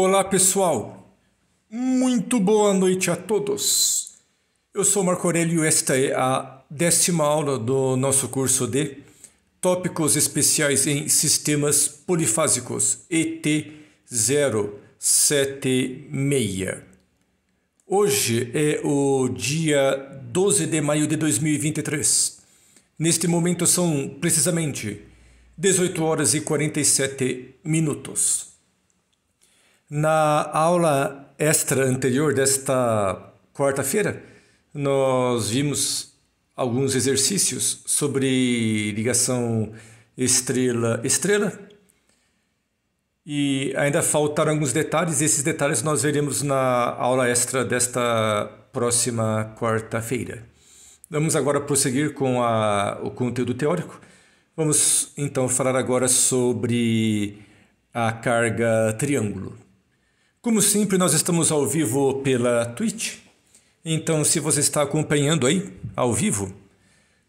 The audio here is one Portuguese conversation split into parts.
Olá pessoal, muito boa noite a todos. Eu sou Marco Aurelio e esta é a décima aula do nosso curso de Tópicos Especiais em Sistemas Polifásicos ET076. Hoje é o dia 12 de maio de 2023. Neste momento são precisamente 18 horas e 47 minutos. Na aula extra anterior desta quarta-feira, nós vimos alguns exercícios sobre ligação estrela-estrela e ainda faltaram alguns detalhes, e esses detalhes nós veremos na aula extra desta próxima quarta-feira. Vamos agora prosseguir com a, o conteúdo teórico. Vamos então falar agora sobre a carga triângulo. Como sempre, nós estamos ao vivo pela Twitch. Então, se você está acompanhando aí ao vivo,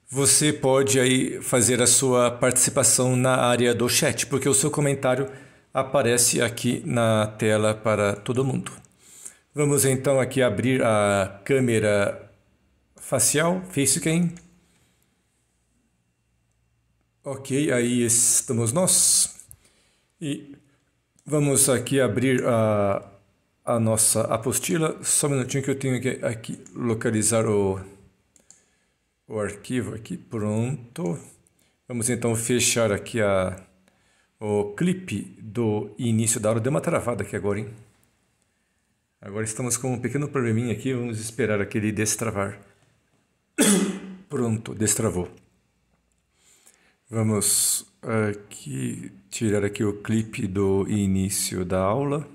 você pode aí fazer a sua participação na área do chat, porque o seu comentário aparece aqui na tela para todo mundo. Vamos então aqui abrir a câmera facial, facecam. Ok, aí estamos nós. E Vamos aqui abrir a, a nossa apostila. Só um minutinho que eu tenho que aqui localizar o, o arquivo aqui. Pronto. Vamos então fechar aqui a, o clipe do início da aula. Deu uma travada aqui agora, hein? Agora estamos com um pequeno probleminha aqui. Vamos esperar aquele destravar. Pronto, destravou. Vamos aqui tirar aqui o clipe do início da aula.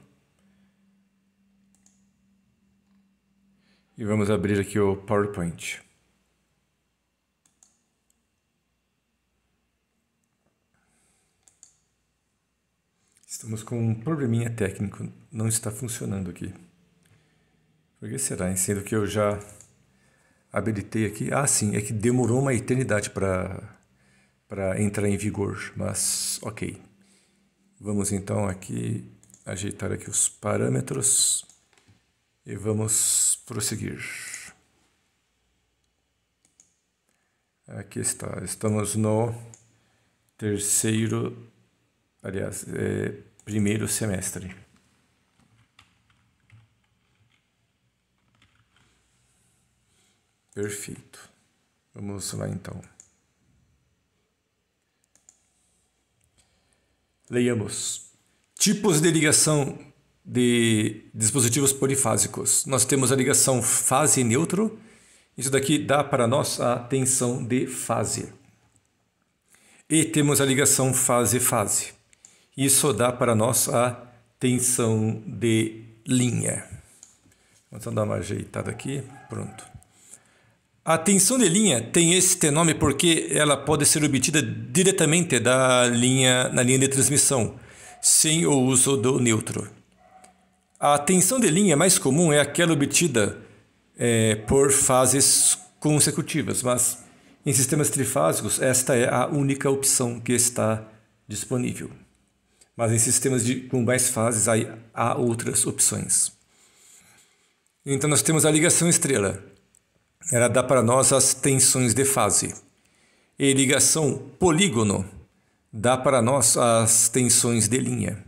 E vamos abrir aqui o PowerPoint. Estamos com um probleminha técnico, não está funcionando aqui. Por que será? Hein? Sendo que eu já habilitei aqui. Ah, sim, é que demorou uma eternidade para para entrar em vigor, mas ok. Vamos então aqui ajeitar aqui os parâmetros e vamos prosseguir. Aqui está, estamos no terceiro, aliás, é, primeiro semestre. Perfeito. Vamos lá então. Leiamos. Tipos de ligação de dispositivos polifásicos. Nós temos a ligação fase neutro. Isso daqui dá para nós a tensão de fase. E temos a ligação fase-fase. Isso dá para nós a tensão de linha. Vamos dar uma ajeitada aqui. Pronto. A tensão de linha tem esse nome porque ela pode ser obtida diretamente da linha, na linha de transmissão, sem o uso do neutro. A tensão de linha mais comum é aquela obtida é, por fases consecutivas, mas em sistemas trifásicos esta é a única opção que está disponível. Mas em sistemas de, com mais fases há outras opções. Então nós temos a ligação estrela ela dá para nós as tensões de fase. E ligação polígono dá para nós as tensões de linha.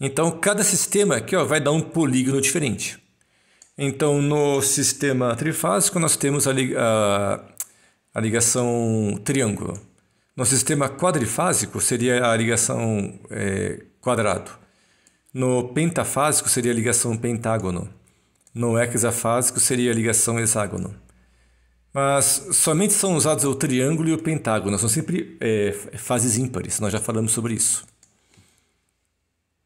Então, cada sistema aqui ó, vai dar um polígono diferente. Então, no sistema trifásico, nós temos a, a, a ligação triângulo. No sistema quadrifásico, seria a ligação é, quadrado. No pentafásico, seria a ligação pentágono não hexafásico seria a ligação hexágono. Mas somente são usados o triângulo e o pentágono, são sempre é, fases ímpares, nós já falamos sobre isso.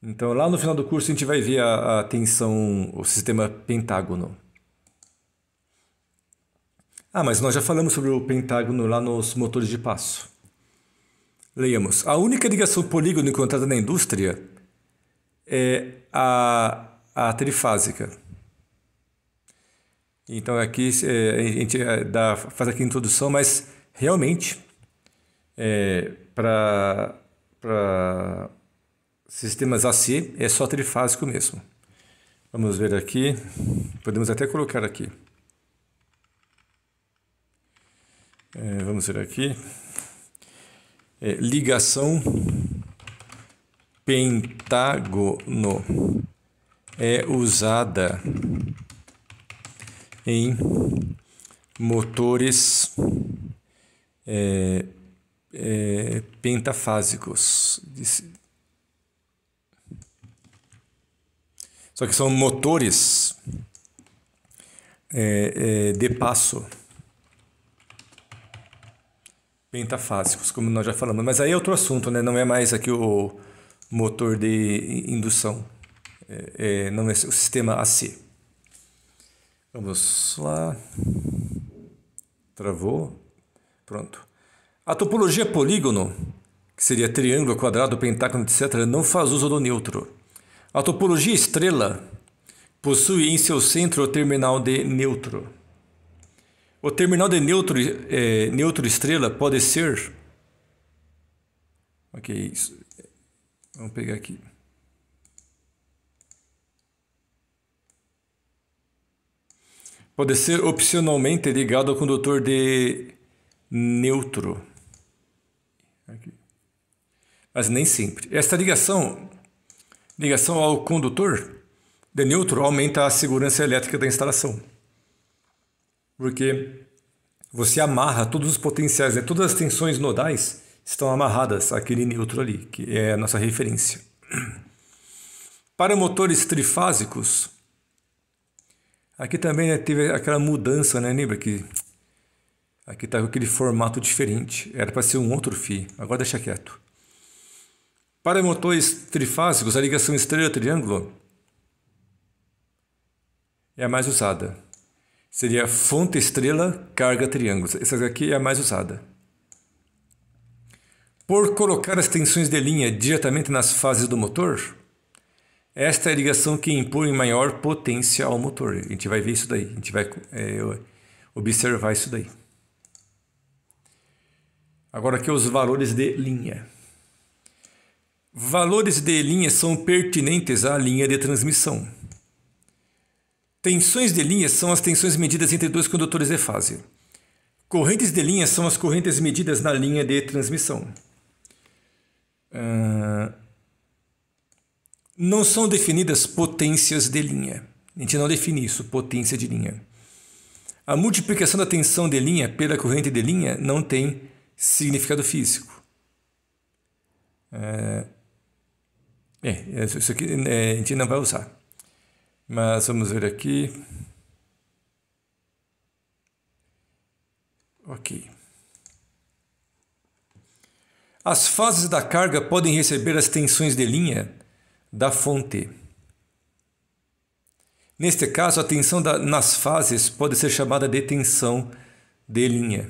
Então, lá no final do curso, a gente vai ver a, a tensão, o sistema pentágono. Ah, mas nós já falamos sobre o pentágono lá nos motores de passo. Leiamos. A única ligação polígono encontrada na indústria é a, a trifásica. Então aqui é, a gente eh, dá, faz aqui a introdução, mas realmente é, para sistemas AC é só trifásico mesmo. Vamos ver aqui, podemos até colocar aqui. É, vamos ver aqui. É, ligação pentágono é usada em motores é, é, pentafásicos. Só que são motores é, é, de passo pentafásicos, como nós já falamos. Mas aí é outro assunto, né? não é mais aqui o motor de indução, é, é não é o sistema AC. Vamos lá. Travou. Pronto. A topologia polígono, que seria triângulo, quadrado, pentágono, etc., não faz uso do neutro. A topologia estrela possui em seu centro o terminal de neutro. O terminal de neutro, é, neutro estrela pode ser. Ok, isso. Vamos pegar aqui. pode ser opcionalmente ligado ao condutor de neutro. Aqui. Mas nem sempre. Esta ligação, ligação ao condutor de neutro aumenta a segurança elétrica da instalação. Porque você amarra todos os potenciais, né? todas as tensões nodais estão amarradas àquele neutro ali, que é a nossa referência. Para motores trifásicos, Aqui também né, teve aquela mudança, né? Lembra que aqui tá com aquele formato diferente. Era para ser um outro FI. Agora deixa quieto. Para motores trifásicos, a ligação estrela-triângulo é a mais usada. Seria fonte estrela, carga triângulo. Essa aqui é a mais usada. Por colocar as tensões de linha diretamente nas fases do motor, esta é a ligação que impõe maior potência ao motor. A gente vai ver isso daí, a gente vai é, observar isso daí. Agora aqui é os valores de linha. Valores de linha são pertinentes à linha de transmissão. Tensões de linha são as tensões medidas entre dois condutores de fase. Correntes de linha são as correntes medidas na linha de transmissão. Uh, não são definidas potências de linha. A gente não define isso, potência de linha. A multiplicação da tensão de linha pela corrente de linha não tem significado físico. É, é isso aqui é, a gente não vai usar. Mas vamos ver aqui. Ok. As fases da carga podem receber as tensões de linha da fonte. Neste caso, a tensão da, nas fases pode ser chamada de tensão de linha.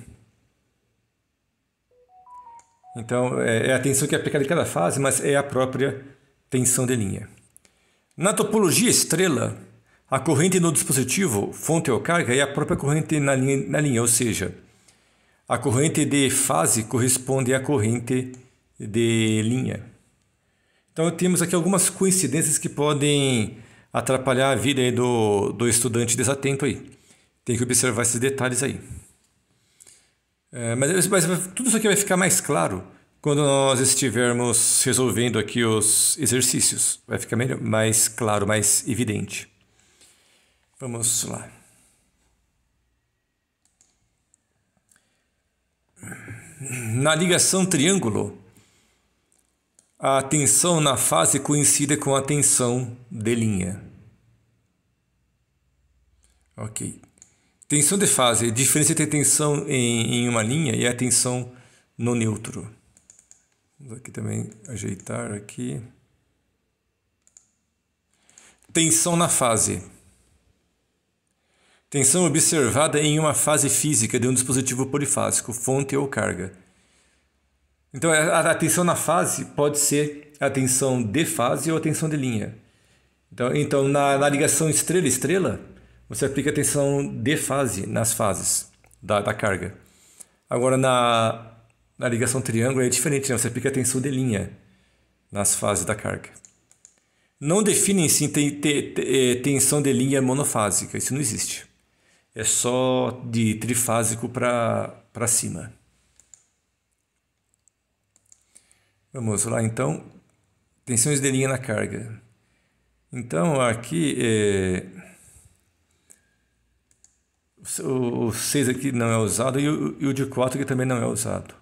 Então, é, é a tensão que é aplicada em cada fase, mas é a própria tensão de linha. Na topologia estrela, a corrente no dispositivo, fonte ou carga, é a própria corrente na linha, na linha ou seja, a corrente de fase corresponde à corrente de linha. Então temos aqui algumas coincidências que podem atrapalhar a vida do, do estudante desatento aí. Tem que observar esses detalhes aí. É, mas, mas tudo isso aqui vai ficar mais claro quando nós estivermos resolvendo aqui os exercícios. Vai ficar melhor, mais claro, mais evidente. Vamos lá. Na ligação triângulo, a tensão na fase coincide com a tensão de linha. Ok. Tensão de fase. A diferença entre tensão em, em uma linha e a tensão no neutro. Vamos aqui também ajeitar aqui. Tensão na fase. Tensão observada em uma fase física de um dispositivo polifásico, fonte ou carga. Então, é, a atenção na fase pode ser atenção de fase ou atenção de linha. Então, então na, na ligação estrela-estrela, você aplica atenção de fase nas fases da, da carga. Agora, na, na ligação triângulo é diferente, né? você aplica atenção de linha nas fases da carga. Não definem-se eh, tensão de linha monofásica, isso não existe. É só de trifásico para cima. Vamos lá ah, então, tensões de linha na carga. Então aqui é... o, o 6 aqui não é usado e o, e o de 4 aqui também não é usado.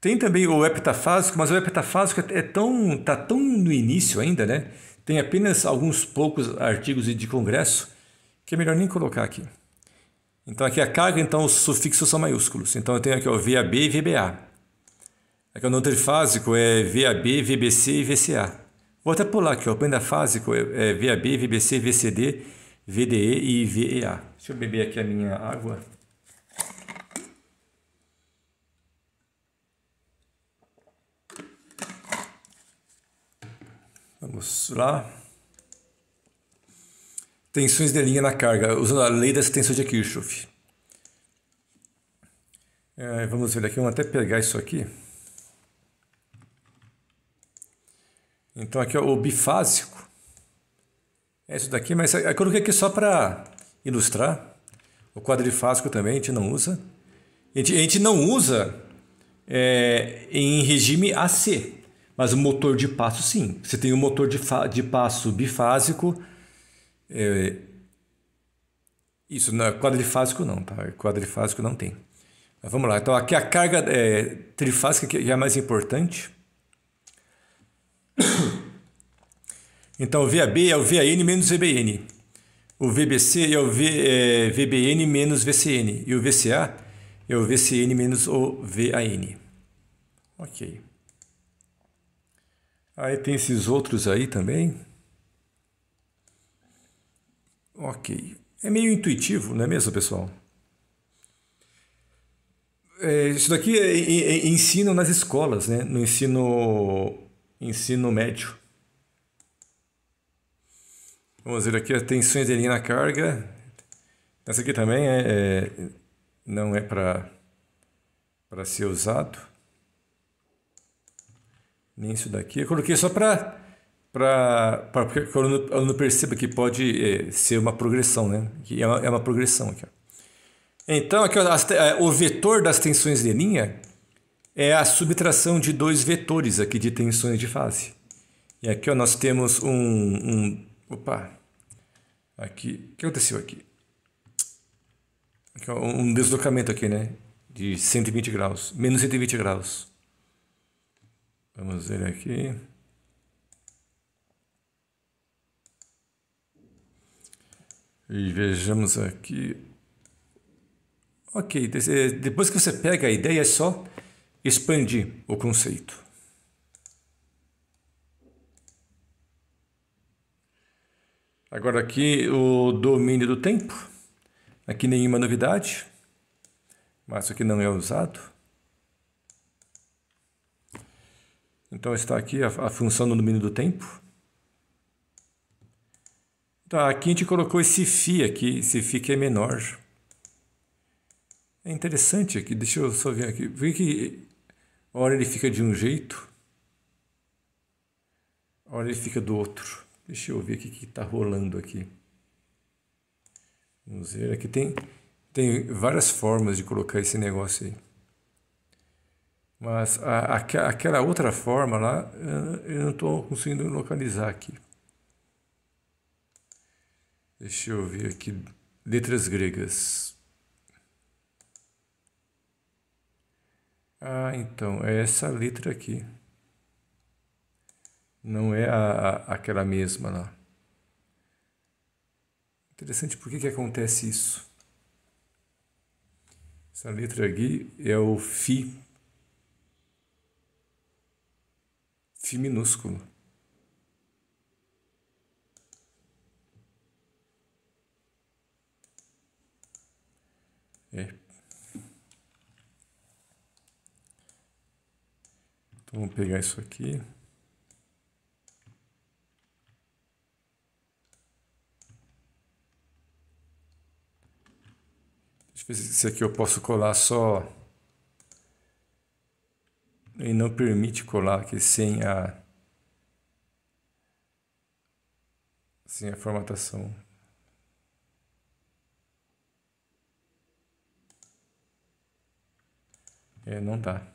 Tem também o heptafásico, mas o heptafásico é tão, tá tão no início ainda, né? Tem apenas alguns poucos artigos de congresso que é melhor nem colocar aqui. Então aqui a carga, então os sufixos são maiúsculos. Então eu tenho aqui o VAB e VBA. Aqui o não fásico é VAB, VBC e VCA. Vou até pular aqui, o fásico é, é VAB, VBC, VCD, VDE e VEA. Deixa eu beber aqui a minha água. Vamos lá. Tensões de linha na carga, usando a lei das tensões de Kirchhoff. É, vamos ver aqui, vamos até pegar isso aqui. Então aqui ó, o bifásico. É isso daqui, mas eu é, é coloquei aqui só para ilustrar. O quadrifásico também a gente não usa. A gente, a gente não usa é, em regime AC, mas o motor de passo sim. Você tem o motor de, de passo bifásico é, isso não é quadrifásico não, tá? Quadrifásico não tem. Mas vamos lá. Então aqui a carga é, trifásica que é a mais importante. Então o VAB é o VAN menos VBN. O VBC é o v, é, VBN menos VCN. E o VCA é o VCN menos o VAN. Ok. Aí tem esses outros aí também. Ok. É meio intuitivo, não é mesmo, pessoal? É, isso daqui é, é, é ensino nas escolas, né? No ensino, ensino médio. Vamos ver aqui, tensões de linha na carga. Essa aqui também é, é não é para ser usado. Nem isso daqui. Eu coloquei só para para que o aluno, perceba que pode é, ser uma progressão, né? Que é uma, é uma progressão aqui. Ó. Então, aqui, ó, as, é, o vetor das tensões de linha é a subtração de dois vetores aqui de tensões de fase. E aqui ó, nós temos um, um... Opa! Aqui, o que aconteceu aqui? aqui ó, um deslocamento aqui, né? De 120 graus, menos 120 graus. Vamos ver aqui... E vejamos aqui. Ok, eh, depois que você pega a ideia, é só expandir o conceito. Agora aqui o domínio do tempo. Aqui nenhuma novidade. Mas aqui não é usado. Então está aqui a, a função do domínio do tempo. Tá, aqui a gente colocou esse Fi aqui, esse Fi que é menor. É interessante aqui, deixa eu só ver aqui. Por que, que a hora ele fica de um jeito, a hora ele fica do outro? Deixa eu ver o que está rolando aqui. Vamos ver, aqui tem, tem várias formas de colocar esse negócio aí. Mas a, a, aquela outra forma lá, eu não estou conseguindo localizar aqui. Deixa eu ver aqui. Letras gregas. Ah, então, é essa letra aqui. Não é a, a aquela mesma lá. Interessante, por que, que acontece isso? Essa letra aqui é o Fi. Fi minúsculo. É. Então vamos pegar isso aqui. Deixa eu ver se aqui eu posso colar só. Ele não permite colar aqui sem a. Sem a formatação. É, não tá.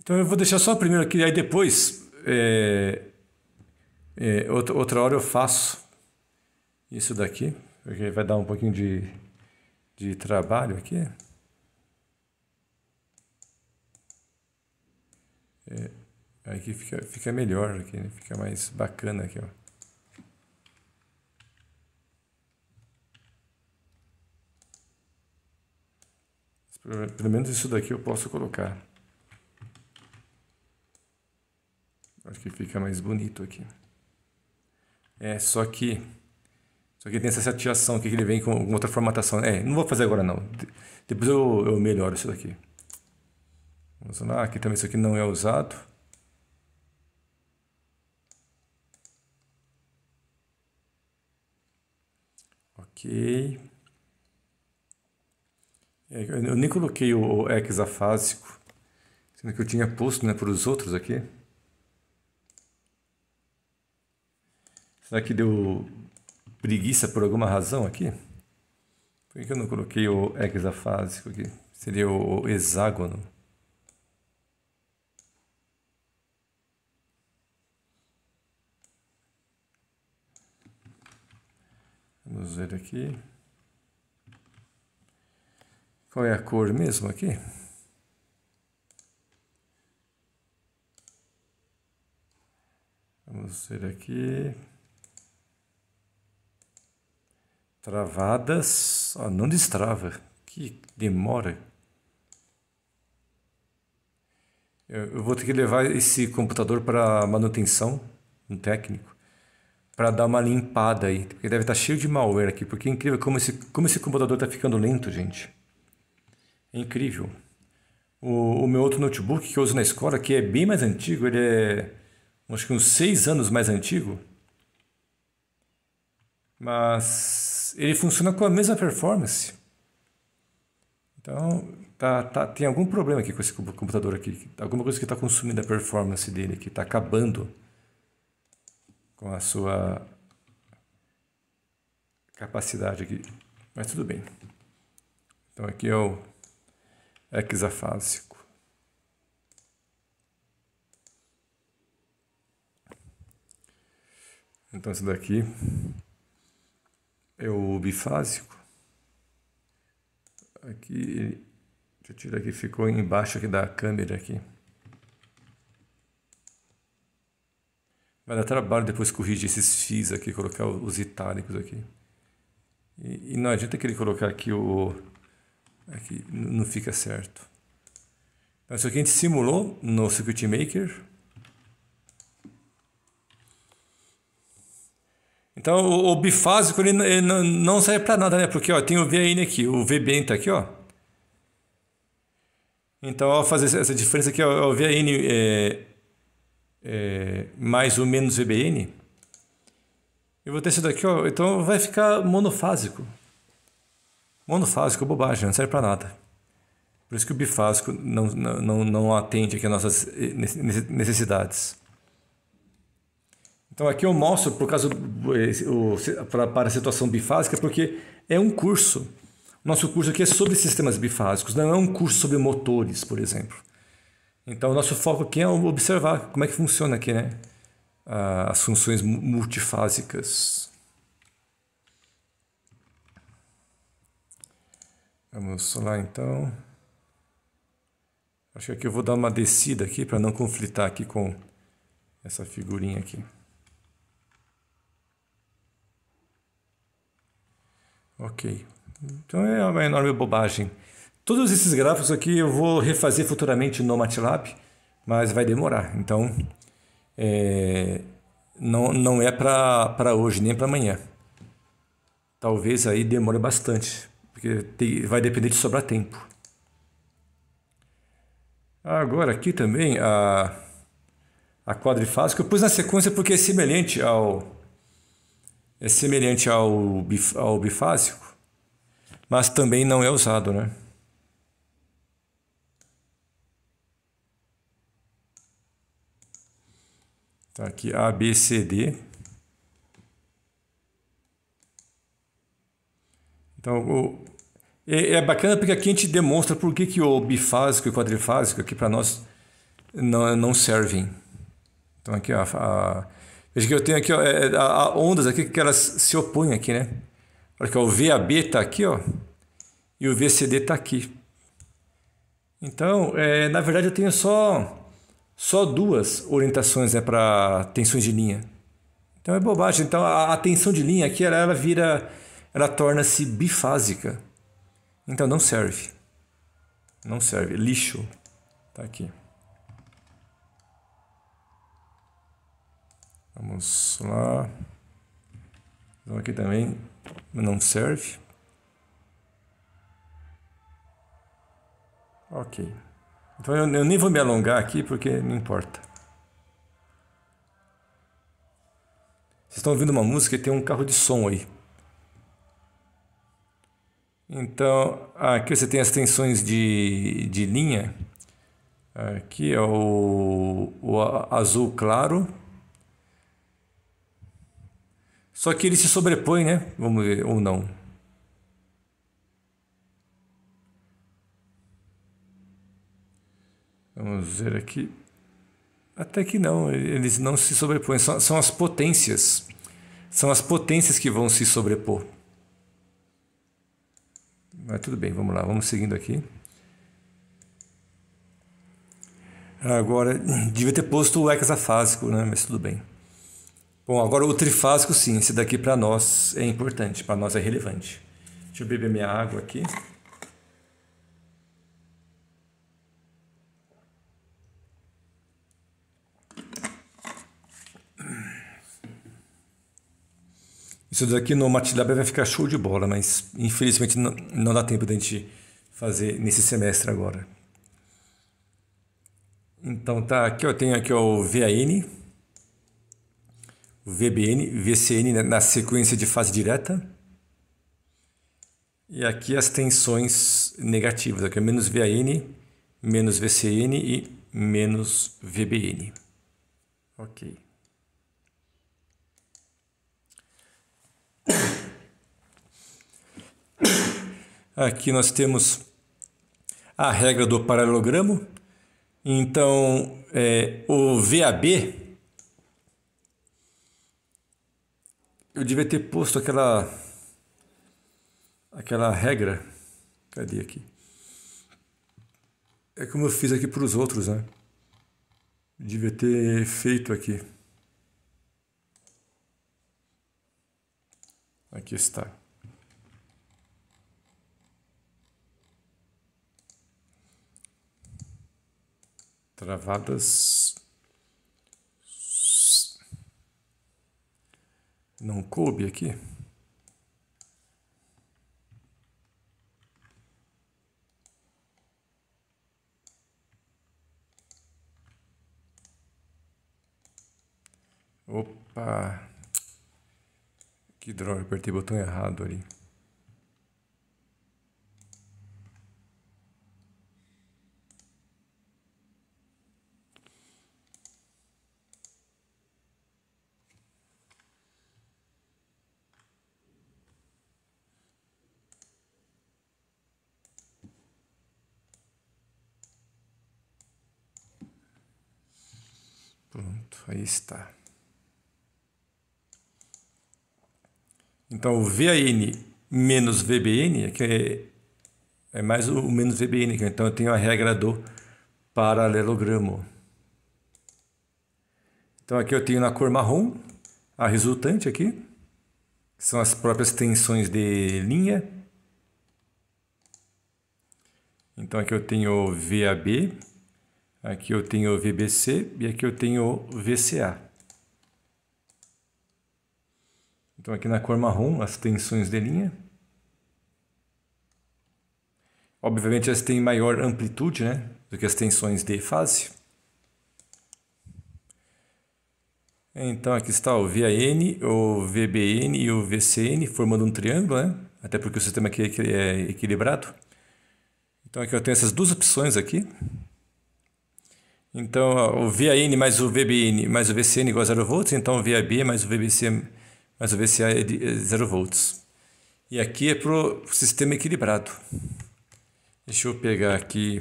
Então eu vou deixar só primeiro aqui, aí depois, é, é, outra, outra hora eu faço isso daqui, porque vai dar um pouquinho de, de trabalho aqui. É, aqui fica, fica melhor, aqui, né? fica mais bacana aqui, ó. Pelo menos isso daqui eu posso colocar. Acho que fica mais bonito aqui. É, só que... Só que tem essa satiação aqui que ele vem com outra formatação. É, não vou fazer agora não. Depois eu, eu melhoro isso daqui. Vamos lá, aqui também isso aqui não é usado. Ok. É, eu nem coloquei o hexafásico, sendo que eu tinha posto né, para os outros aqui. Será que deu preguiça por alguma razão aqui? Por que eu não coloquei o hexafásico aqui? Seria o hexágono. Vamos ver aqui. Qual é a cor mesmo aqui? Vamos ver aqui. Travadas. Ah, não destrava. Que demora. Eu vou ter que levar esse computador para manutenção, um técnico, para dar uma limpada aí, porque deve estar tá cheio de malware aqui, porque é incrível como esse, como esse computador está ficando lento, gente. É incrível. O, o, meu outro notebook que eu uso na escola, que é bem mais antigo, ele é acho que uns seis anos mais antigo. Mas ele funciona com a mesma performance. Então, tá, tá, tem algum problema aqui com esse computador aqui. Alguma coisa que está consumindo a performance dele, que está acabando com a sua capacidade aqui. Mas tudo bem. Então aqui é o hexafásico. Então, esse daqui é o bifásico. Aqui, deixa eu tirar aqui, ficou embaixo aqui da câmera aqui. Vai dar trabalho depois corrigir esses fis aqui, colocar os itálicos aqui. E, e não adianta querer colocar aqui o Aqui é não fica certo. Então, isso aqui a gente simulou no Circuit Maker. Então o, o bifásico ele, ele não serve para nada, né? Porque ó, tem o VN né, aqui, o VBN tá aqui, ó. Então ao fazer essa diferença aqui, ó, o VN é, é, mais ou menos VBN, eu vou ter isso daqui, ó. Então vai ficar monofásico. Monofásico é bobagem, não serve para nada. Por isso que o bifásico não, não, não atende aqui às nossas eh, necessidades. Então aqui eu mostro por causa para a situação bifásica porque é um curso. Nosso curso aqui é sobre sistemas bifásicos, não é um curso sobre motores, por exemplo. Então o nosso foco aqui é observar como é que funciona aqui, né? As funções multifásicas. Vamos lá então. Acho que aqui eu vou dar uma descida aqui para não conflitar aqui com essa figurinha aqui. Ok. Então é uma enorme bobagem. Todos esses grafos aqui eu vou refazer futuramente no MATLAB, mas vai demorar. Então é, não, não é para hoje nem para amanhã. Talvez aí demore bastante porque vai depender de sobrar tempo. Agora aqui também a, a quadrifásica eu pus na sequência porque é semelhante ao é semelhante ao, bif, ao bifásico, mas também não é usado, né? Tá aqui A, B, C, D. Então, é, é bacana porque aqui a gente demonstra por que, que o bifásico e o quadrifásico aqui para nós não, não servem. Então aqui ó, a, veja que eu tenho aqui ó, é, é, a, a ondas aqui que elas se opõem aqui, né? Porque o VAB está aqui, ó, e o VCD está aqui. Então, é, na verdade, eu tenho só só duas orientações né, para tensões de linha. Então é bobagem. Então a, a tensão de linha aqui ela, ela vira, ela torna-se bifásica. Então não serve. Não serve. Lixo. Tá aqui. Vamos lá. Então aqui também não serve. Ok. Então eu, eu nem vou me alongar aqui porque não importa. Vocês estão ouvindo uma música e tem um carro de som aí. Então, aqui você tem as tensões de, de linha. Aqui é o, o azul claro. Só que ele se sobrepõe, né? Vamos ver, ou não. Vamos ver aqui. Até que não, eles não se sobrepõem. São, são as potências. São as potências que vão se sobrepor. Mas tudo bem, vamos lá, vamos seguindo aqui. Agora, devia ter posto o hexafásico, né? Mas tudo bem. Bom, agora o trifásico, sim, esse daqui para nós é importante, para nós é relevante. Deixa eu beber minha água aqui. Isso daqui no MATLAB vai ficar show de bola, mas infelizmente não, não dá tempo da gente fazer nesse semestre agora. Então tá, aqui eu tenho aqui o VAN, VBN, VCN na sequência de fase direta. E aqui as tensões negativas, aqui é menos VAN, menos VCN e menos VBN. Ok. Aqui nós temos a regra do paralelogramo. Então, é, o VAB, eu devia ter posto aquela, aquela regra. Cadê aqui? É como eu fiz aqui para os outros, né? devia ter feito aqui. Aqui está. Travadas. Não coube aqui? Opa! Que droga, apertei o botão errado ali. Pronto, aí está. Então, o VAN menos VBN, é que é, é mais o menos VBN, então eu tenho a regra do paralelogramo. Então, aqui eu tenho na cor marrom a resultante aqui, que são as próprias tensões de linha. Então, aqui eu tenho VAB, aqui eu tenho VBC e aqui eu tenho VCA. Então aqui na cor marrom as tensões de linha. Obviamente elas têm maior amplitude né, do que as tensões de fase. Então aqui está o VAN, o VBN e o VCN formando um triângulo, né? até porque o sistema aqui é, é equilibrado. Então aqui eu tenho essas duas opções aqui. Então o VAN mais o VBN mais o VCN igual a 0 volts, então o VAB mais o VBC mas vou ver se é de 0 é volts. E aqui é para o sistema equilibrado. Deixa eu pegar aqui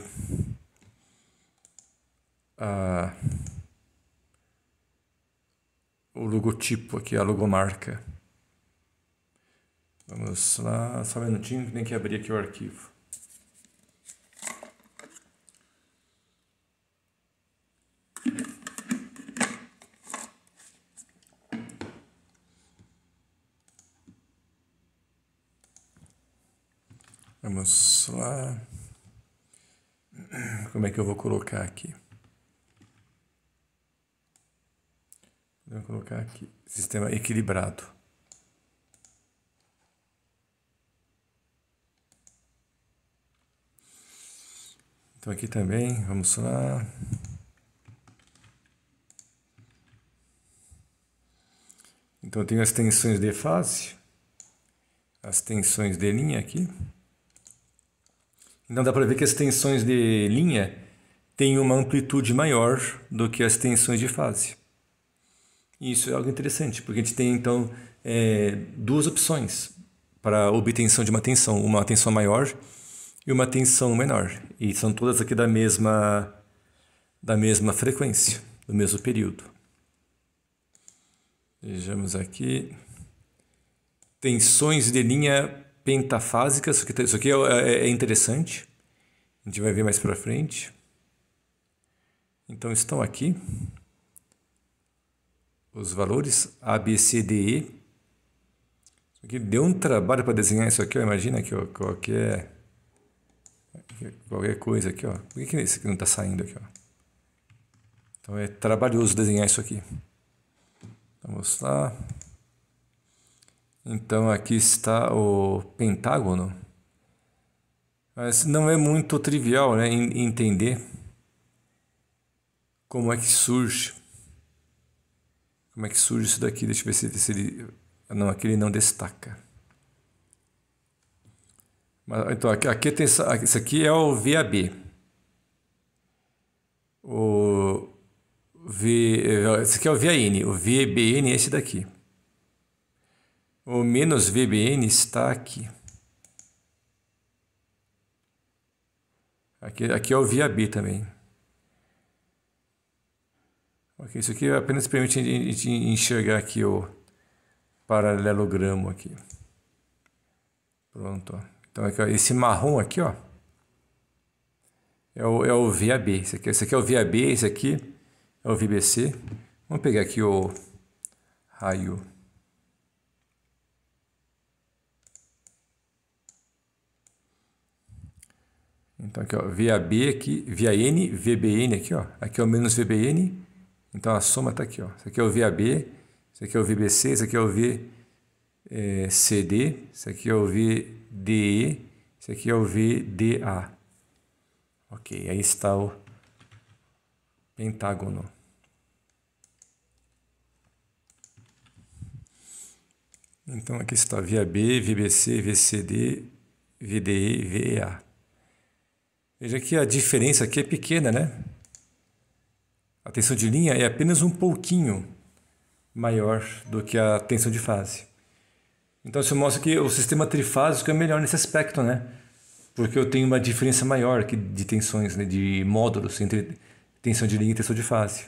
a, o logotipo aqui, a logomarca. Vamos lá, só um minutinho, tem que abrir aqui o arquivo. Vamos é, lá. Como é que eu vou colocar aqui? Vou colocar aqui, sistema equilibrado. Então aqui também, vamos lá. Então eu tenho as tensões de fase, as tensões de linha aqui. Então dá para ver que as tensões de linha têm uma amplitude maior do que as tensões de fase. isso é algo interessante, porque a gente tem então é, duas opções para obtenção de uma tensão, uma tensão maior e uma tensão menor. E são todas aqui da mesma, da mesma frequência, do mesmo período. Vejamos aqui. Tensões de linha pentafásica. Isso aqui, tá, isso aqui é, é, é interessante. A gente vai ver mais para frente. Então estão aqui os valores A, B, C, D, E. Isso aqui deu um trabalho para desenhar isso aqui, imagina que ó, qualquer, qualquer coisa aqui. Ó. Por que, que esse aqui não está saindo aqui? Ó? Então é trabalhoso desenhar isso aqui. Vamos lá. Então aqui está o pentágono. Mas não é muito trivial né, entender como é que surge. Como é que surge isso daqui? Deixa eu ver se, se ele. Não, aqui ele não destaca. Mas, então, aqui, aqui tem, isso aqui é o VAB. O V, esse é, aqui é o VAN. O VBN é esse daqui. O menos VBN está aqui. Aqui, aqui é o via B também. isso aqui apenas permite a gente enxergar aqui o paralelogramo aqui. Pronto. Então aqui, ó, esse marrom aqui, ó, é o, é o VAB. Esse aqui, esse aqui é o VAB. esse aqui é o VBC. Vamos pegar aqui o raio. Então aqui, ó, VAB aqui, VAN, VBN aqui, ó. Aqui é o menos VBN. Então a soma está aqui, ó. Isso aqui é o VAB, isso aqui é o VBC, isso aqui é o VCD, é, isso aqui é o VDE, isso aqui é o VDA. Ok, aí está o pentágono. Então aqui está VAB, VBC, VCD, VDE, VEA. Veja que a diferença aqui é pequena, né? A tensão de linha é apenas um pouquinho maior do que a tensão de fase. Então isso mostra que o sistema trifásico é melhor nesse aspecto, né? Porque eu tenho uma diferença maior de tensões, né? de módulos entre tensão de linha e tensão de fase.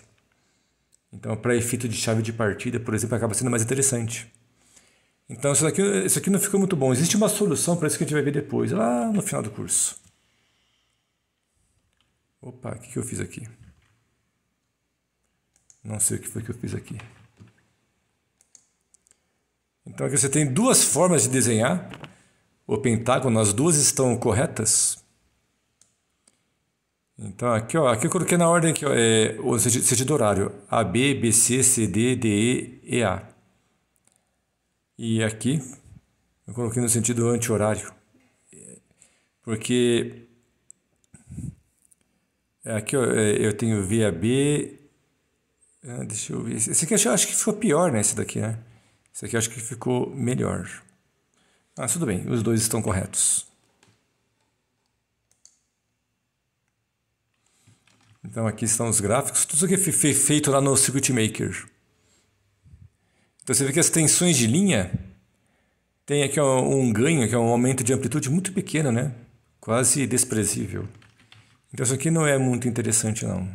Então, para efeito de chave de partida, por exemplo, acaba sendo mais interessante. Então, isso aqui, isso aqui não ficou muito bom. Existe uma solução para isso que a gente vai ver depois, lá no final do curso. Opa, o que, que eu fiz aqui? Não sei o que foi que eu fiz aqui. Então aqui você tem duas formas de desenhar o pentágono, as duas estão corretas. Então aqui, ó, aqui eu coloquei na ordem aqui, ó, é, o sentido horário, A, B, B, C, C, D, D, E, E, A. E aqui eu coloquei no sentido anti-horário, porque é, aqui eu, é, eu tenho VAB. É, deixa eu ver. Esse aqui eu acho que ficou pior, né? Esse daqui, né? Esse aqui eu acho que ficou melhor. Ah, tudo bem, os dois estão corretos. Então aqui estão os gráficos, tudo isso aqui foi feito lá no Circuit Maker. Então você vê que as tensões de linha tem aqui um ganho, que é um aumento de amplitude muito pequeno, né? Quase desprezível. Então isso aqui não é muito interessante não.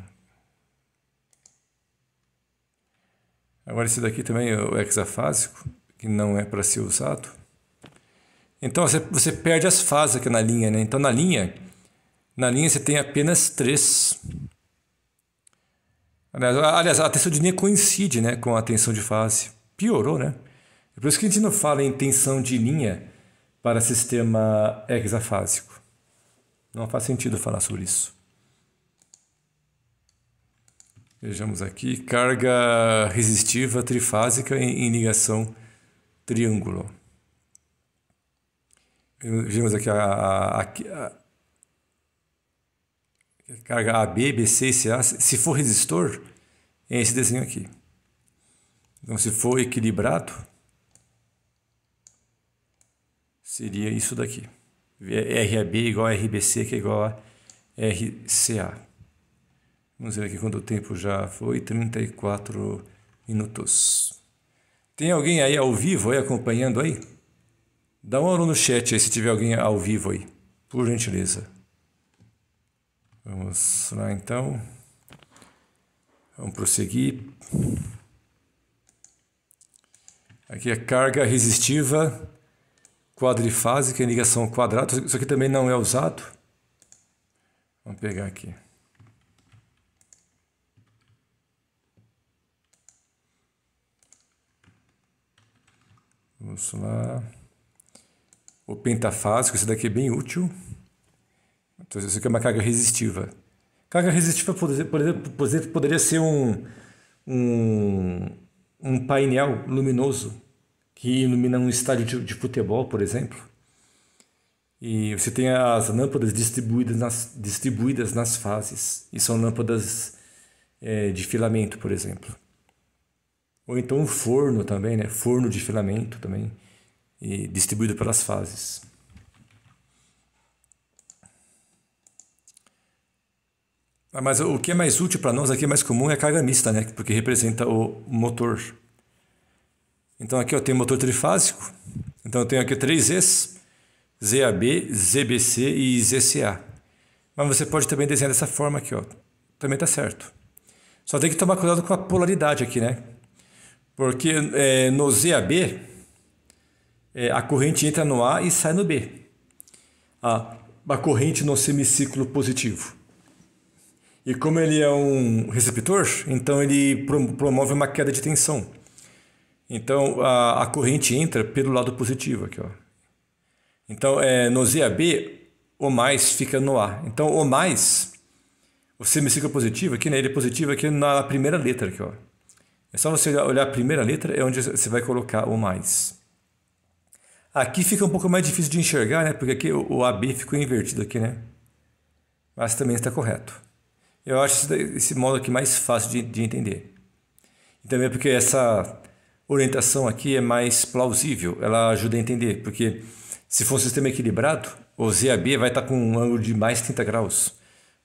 Agora esse daqui também é o hexafásico, que não é para ser usado. Então você perde as fases aqui na linha, né? Então na linha, na linha você tem apenas três. Aliás, a tensão de linha coincide né, com a tensão de fase. Piorou, né? É por isso que a gente não fala em tensão de linha para sistema hexafásico. Não faz sentido falar sobre isso. Vejamos aqui, carga resistiva trifásica em, em ligação triângulo. vimos aqui a, a, a, carga AB, BC e CA. Se for resistor, é esse desenho aqui. Então, se for equilibrado, seria isso daqui. RAB é igual a RBC, que é igual a RCA. Vamos ver aqui quanto tempo já foi, 34 minutos. Tem alguém aí ao vivo aí acompanhando aí? Dá um alô no chat aí se tiver alguém ao vivo aí, por gentileza. Vamos lá então. Vamos prosseguir. Aqui é carga resistiva quadrifásica em ligação quadrado Isso aqui também não é usado. Vamos pegar aqui. Vamos lá. O pentafásico, esse daqui é bem útil. Então, isso aqui é uma carga resistiva. Carga resistiva, por exemplo, por exemplo poderia ser um, um, um painel luminoso que ilumina um estádio de, de futebol, por exemplo. E você tem as lâmpadas distribuídas nas, distribuídas nas fases, e são lâmpadas é, de filamento, por exemplo. Ou então um forno também, né? Forno de filamento também, e distribuído pelas fases. Ah, mas o que é mais útil para nós aqui, é mais comum, é a carga mista, né? Porque representa o motor. Então aqui eu tenho motor trifásico. Então eu tenho aqui três Zs, ZAB, ZBC e ZCA. Mas você pode também desenhar dessa forma aqui, ó. Também tá certo. Só tem que tomar cuidado com a polaridade aqui, né? Porque é, no ZAB, é, a corrente entra no A e sai no B. A, a corrente no semiciclo positivo. E como ele é um receptor, então ele promove uma queda de tensão. Então a, a corrente entra pelo lado positivo aqui, ó. Então é, no ZAB o mais fica no A. Então o mais, o semicírculo positivo aqui, né? Ele é positivo aqui na primeira letra aqui, ó. É só você olhar a primeira letra é onde você vai colocar o mais. Aqui fica um pouco mais difícil de enxergar, né? Porque aqui o AB ficou invertido aqui, né? Mas também está correto. Eu acho esse modo aqui mais fácil de, de entender. E também é porque essa orientação aqui é mais plausível, ela ajuda a entender, porque se for um sistema equilibrado, o ZAB vai estar tá com um ângulo de mais 30 graus,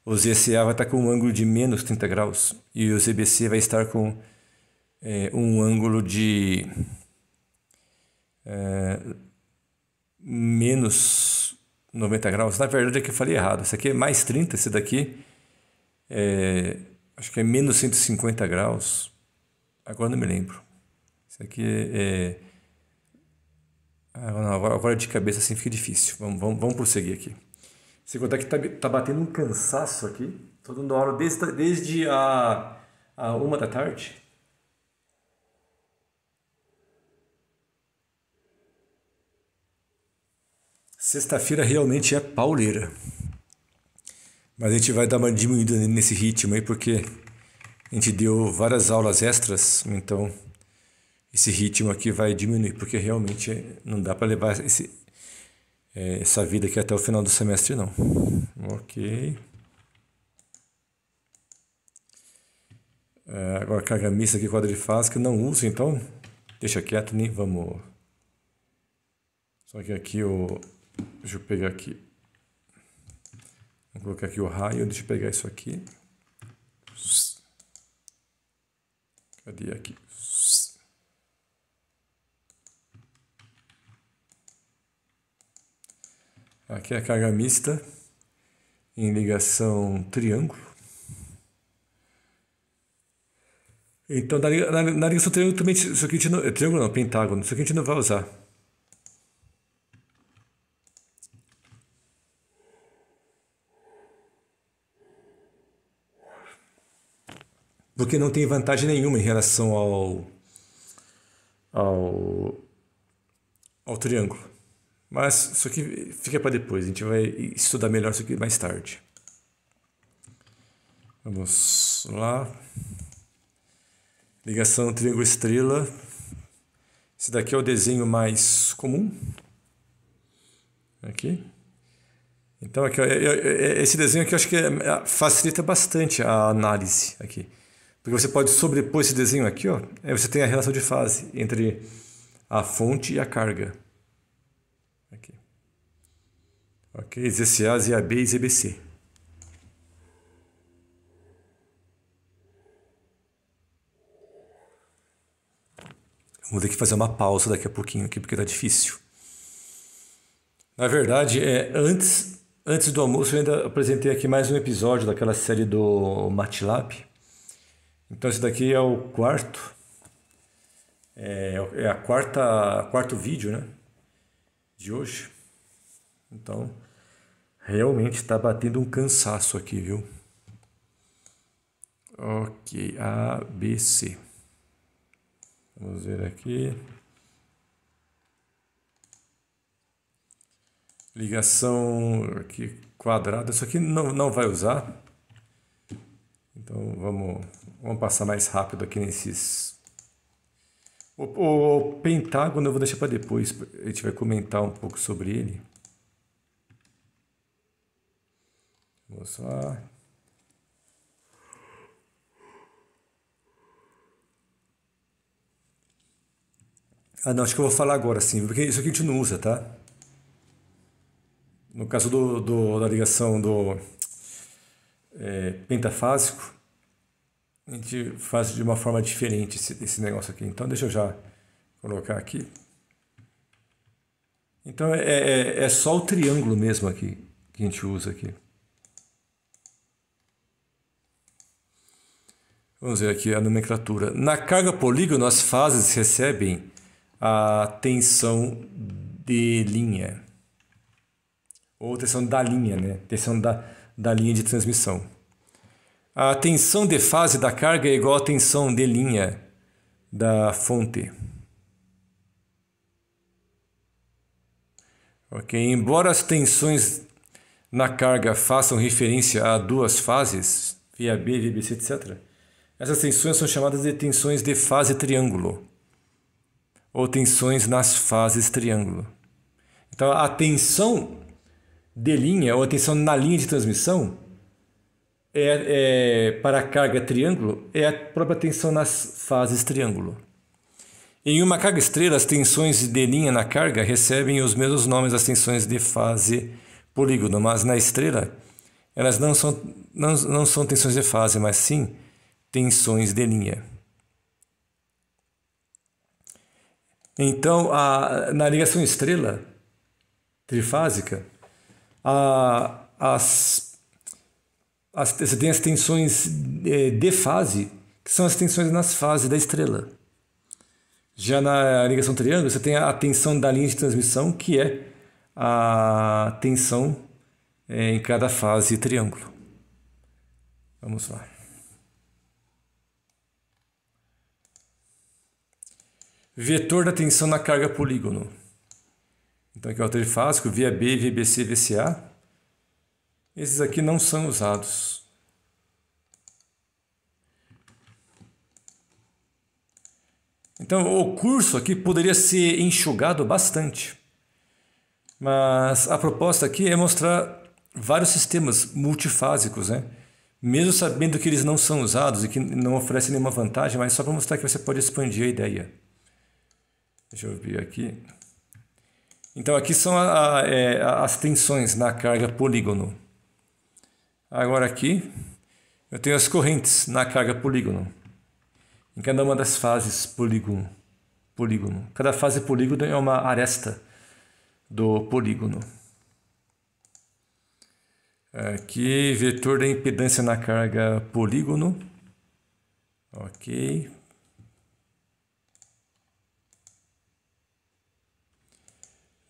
o ZCA vai estar tá com um ângulo de menos 30 graus e o ZBC vai estar com é, um ângulo de é, menos 90 graus. Na verdade é que eu falei errado, esse aqui é mais 30, esse daqui é, acho que é menos 150 graus, agora não me lembro. Isso aqui é. é ah, agora, agora de cabeça assim fica difícil. Vamos, vamos, vamos prosseguir aqui. você contar que tá, tá batendo um cansaço aqui. Estou dando aula desde, desde a, a uma da tarde. Sexta-feira realmente é pauleira. Mas a gente vai dar uma diminuída nesse ritmo aí, porque a gente deu várias aulas extras, então esse ritmo aqui vai diminuir, porque realmente não dá para levar esse, eh, essa vida aqui até o final do semestre, não. Ok. Eh, agora, carga mista aqui, quadro que não uso, então deixa quieto, nem né? vamos. Só que aqui eu. Deixa eu pegar aqui. Vou colocar aqui o raio, deixa eu pegar isso aqui. Cadê aqui? Aqui é a carga mista em ligação triângulo. Então, na, na, na ligação triângulo também, isso aqui a gente não, é triângulo não, pentágono, isso aqui a gente não vai usar. Porque não tem vantagem nenhuma em relação ao, ao, ao triângulo. Mas isso aqui fica para depois, a gente vai estudar melhor isso aqui mais tarde. Vamos lá. Ligação triângulo estrela. Esse daqui é o desenho mais comum. Aqui. Então, aqui, é, é, é, esse desenho aqui eu acho que facilita bastante a análise aqui. Porque você pode sobrepor esse desenho aqui, ó. Aí você tem a relação de fase entre a fonte e a carga. Ok, ZCA, ZAB e ZBC. Vou ter que fazer uma pausa daqui a pouquinho aqui, porque tá difícil. Na verdade, é, antes, antes do almoço eu ainda apresentei aqui mais um episódio daquela série do MATLAB. Então esse daqui é o quarto. É, é a quarta, quarto vídeo, né? De hoje. Então, Realmente está batendo um cansaço aqui, viu? Ok, A, B, C. Vamos ver aqui. Ligação aqui quadrada, isso aqui não, não vai usar. Então vamos, vamos passar mais rápido aqui nesses. O, o, o pentágono eu vou deixar para depois, a gente vai comentar um pouco sobre ele. Vamos lá. Ah, não, acho que eu vou falar agora sim, porque isso aqui a gente não usa, tá? No caso do, do da ligação do é, pentafásico, a gente faz de uma forma diferente esse, esse negócio aqui. Então, deixa eu já colocar aqui. Então, é, é, é só o triângulo mesmo aqui, que a gente usa aqui. Vamos ver aqui a nomenclatura. Na carga polígono, as fases recebem a tensão de linha. Ou tensão da linha, né? Tensão da, da linha de transmissão. A tensão de fase da carga é igual à tensão de linha da fonte. Ok? Embora as tensões na carga façam referência a duas fases, via B, via BC, etc., essas tensões são chamadas de tensões de fase triângulo ou tensões nas fases triângulo. Então, a tensão de linha ou a tensão na linha de transmissão é, é, para a carga triângulo é a própria tensão nas fases triângulo. Em uma carga estrela, as tensões de linha na carga recebem os mesmos nomes das tensões de fase polígono, mas na estrela elas não são, não, não são tensões de fase, mas sim tensões de linha. Então, a, na ligação estrela trifásica, a, as, as, você tem as tensões é, de fase, que são as tensões nas fases da estrela. Já na ligação triângulo, você tem a tensão da linha de transmissão, que é a tensão é, em cada fase triângulo. Vamos lá. Vetor da tensão na carga polígono. Então aqui é o trifásico, via B, VBC, VCA. Esses aqui não são usados. Então o curso aqui poderia ser enxugado bastante. Mas a proposta aqui é mostrar vários sistemas multifásicos, né? Mesmo sabendo que eles não são usados e que não oferecem nenhuma vantagem, mas só para mostrar que você pode expandir a ideia. Deixa eu ver aqui. Então, aqui são a, a, é, as tensões na carga polígono. Agora aqui, eu tenho as correntes na carga polígono. Em cada uma das fases polígono. polígono. Cada fase polígono é uma aresta do polígono. Aqui, vetor da impedância na carga polígono. Ok.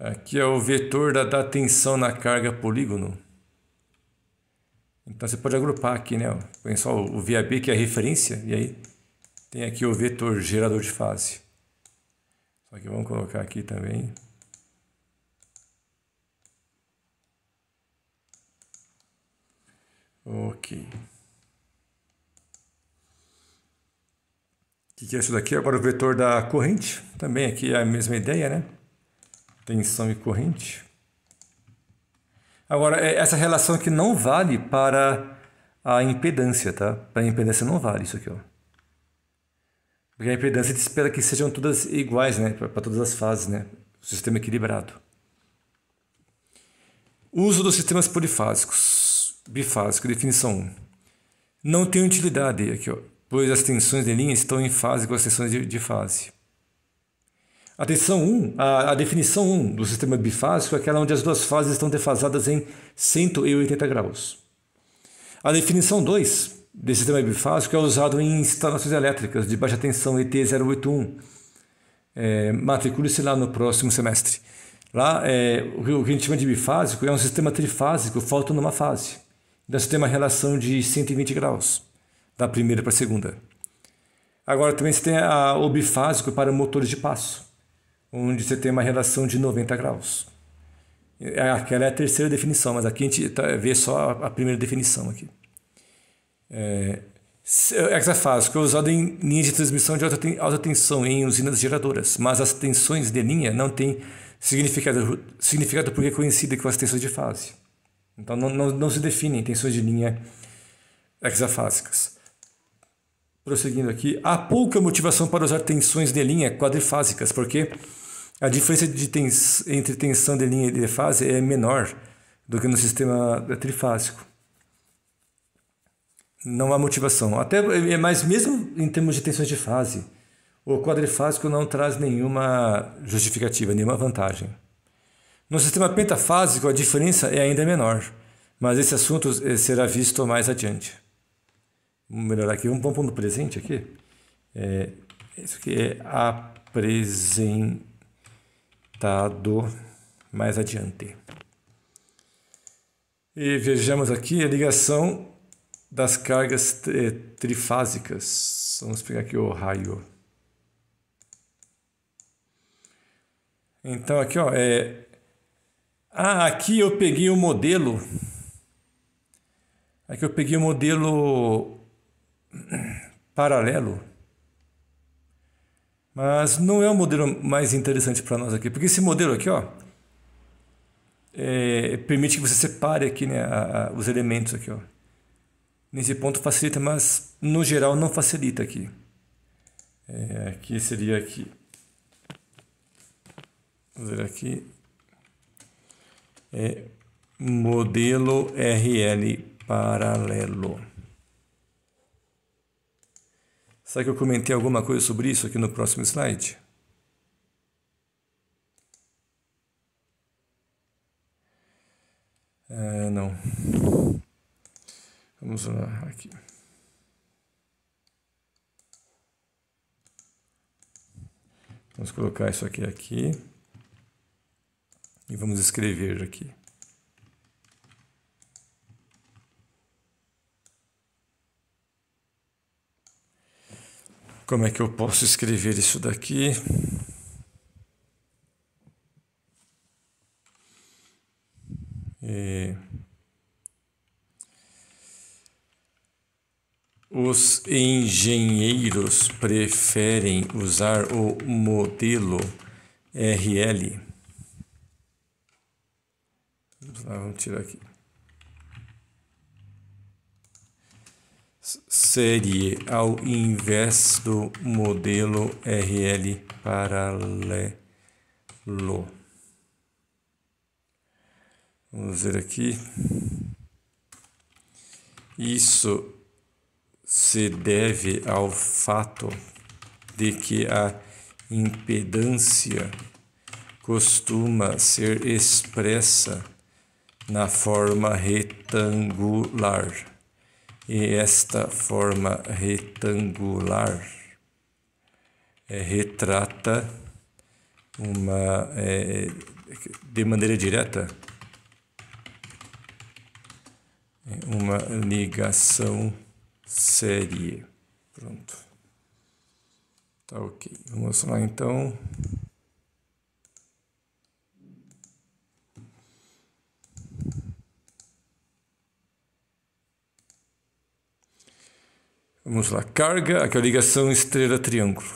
Aqui é o vetor da, da tensão na carga polígono. Então você pode agrupar aqui, né? Põe só o VAB que é a referência, e aí tem aqui o vetor gerador de fase. Só que vamos colocar aqui também. Ok. O que é isso daqui? Agora o vetor da corrente. Também aqui é a mesma ideia, né? tensão e corrente. Agora, é, essa relação aqui não vale para a impedância, tá? Para a impedância não vale isso aqui, ó. Porque a impedância espera que sejam todas iguais, né? Para todas as fases, né? O sistema equilibrado. Uso dos sistemas polifásicos. Bifásico, definição 1. Não tem utilidade aqui, ó, pois as tensões de linha estão em fase com as tensões de, de fase. A tensão 1, a, a definição 1 do sistema bifásico é aquela onde as duas fases estão defasadas em 180 graus. A definição 2 desse sistema bifásico é usado em instalações elétricas de baixa tensão ET081. É, Matricule-se lá no próximo semestre. Lá, é, o que a gente chama de bifásico é um sistema trifásico, falta numa fase. Então, você tem uma relação de 120 graus, da primeira para a segunda. Agora, também você tem a, o bifásico para motores de passo onde você tem uma relação de 90 graus. É, aquela é a terceira definição, mas aqui a gente tá, vê só a primeira definição aqui. É, hexafásico é, é usado em linhas de transmissão de alta, tensão em usinas geradoras, mas as tensões de linha não têm significado, significado porque é conhecida com as tensões de fase. Então não, não, não se definem tensões de linha hexafásicas. Prosseguindo aqui, há pouca motivação para usar tensões de linha quadrifásicas, porque a diferença de tens, entre tensão de linha e de fase é menor do que no sistema trifásico. Não há motivação. Até, é mas mesmo em termos de tensões de fase, o quadrifásico não traz nenhuma justificativa, nenhuma vantagem. No sistema pentafásico, a diferença é ainda menor, mas esse assunto eh, será visto mais adiante. Vamos melhorar aqui, vamos pôr no presente aqui. É, isso aqui é apresentado tratado mais adiante. E vejamos aqui a ligação das cargas eh, trifásicas. Vamos pegar aqui o raio. Então aqui ó, é ah, aqui eu peguei o modelo. Aqui eu peguei o modelo paralelo. Mas não é o modelo mais interessante para nós aqui, porque esse modelo aqui, ó, é, permite que você separe aqui né, a, a, os elementos aqui, ó. Nesse ponto facilita, mas no geral não facilita aqui. É, aqui seria aqui. Vamos ver aqui. É, modelo RL paralelo. Será que eu comentei alguma coisa sobre isso aqui no próximo slide? É, não. Vamos lá, aqui. Vamos colocar isso aqui aqui. E vamos escrever aqui. Como é que eu posso escrever isso daqui? Os engenheiros preferem usar o modelo RL. Vamos, lá, vamos tirar aqui. seria ao invés do modelo RL paralelo. Vamos ver aqui. Isso se deve ao fato de que a impedância costuma ser expressa na forma retangular e esta forma retangular é, retrata uma é, de maneira direta é, uma ligação série. Pronto. Tá ok. Vamos lá então. Vamos lá, carga, aqui é a ligação estrela-triângulo.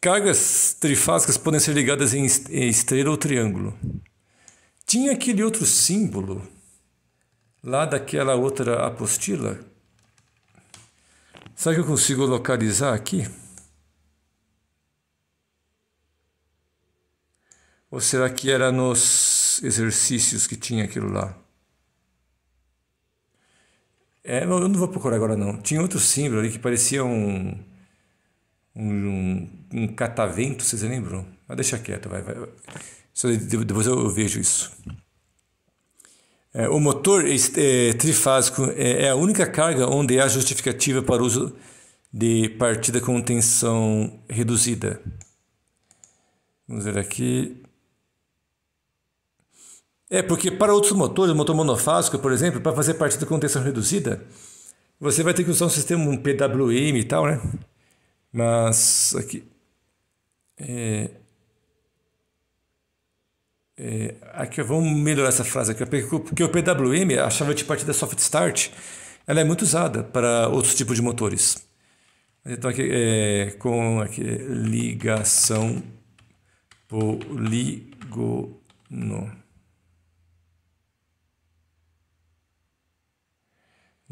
Cargas trifásicas podem ser ligadas em estrela ou triângulo. Tinha aquele outro símbolo lá daquela outra apostila. Será que eu consigo localizar aqui? Ou será que era nos exercícios que tinha aquilo lá? É, eu não vou procurar agora não. Tinha outro símbolo ali que parecia um. Um, um catavento, vocês lembram? Mas deixa quieto, vai. vai. Depois eu vejo isso. É, o motor é, trifásico é, é a única carga onde há justificativa para o uso de partida com tensão reduzida. Vamos ver aqui. É, porque para outros motores, o motor monofásico, por exemplo, para fazer partida com tensão reduzida, você vai ter que usar um sistema um PWM e tal, né? Mas aqui. É, é, aqui vamos melhorar essa frase aqui, porque o PWM, a chave de partida soft start, ela é muito usada para outros tipos de motores. Então aqui é, com aqui, ligação polígono.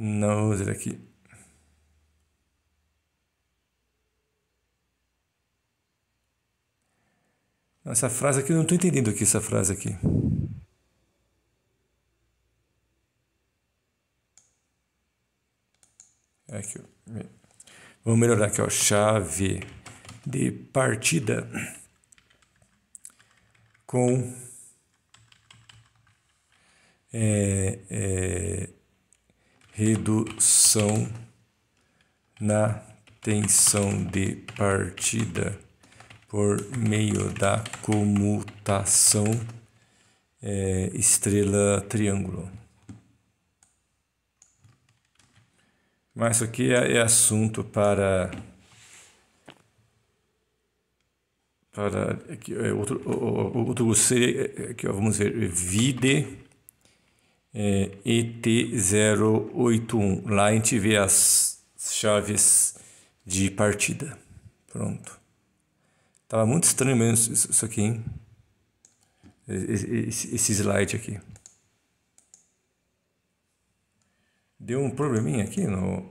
não vou it aqui. Essa frase aqui, eu não estou entendendo aqui é essa frase aqui. Aqui, é Vamos melhorar aqui, ó. Chave de partida com é, é, redução na tensão de partida por meio da comutação é, estrela-triângulo. Mas isso aqui é, é assunto para para aqui, é é outro outro, outro seria que vamos ver vide é, ET081. Lá a gente vê as chaves de partida. Pronto. Tava muito estranho mesmo isso aqui, hein? Esse, esse slide aqui. Deu um probleminha aqui no...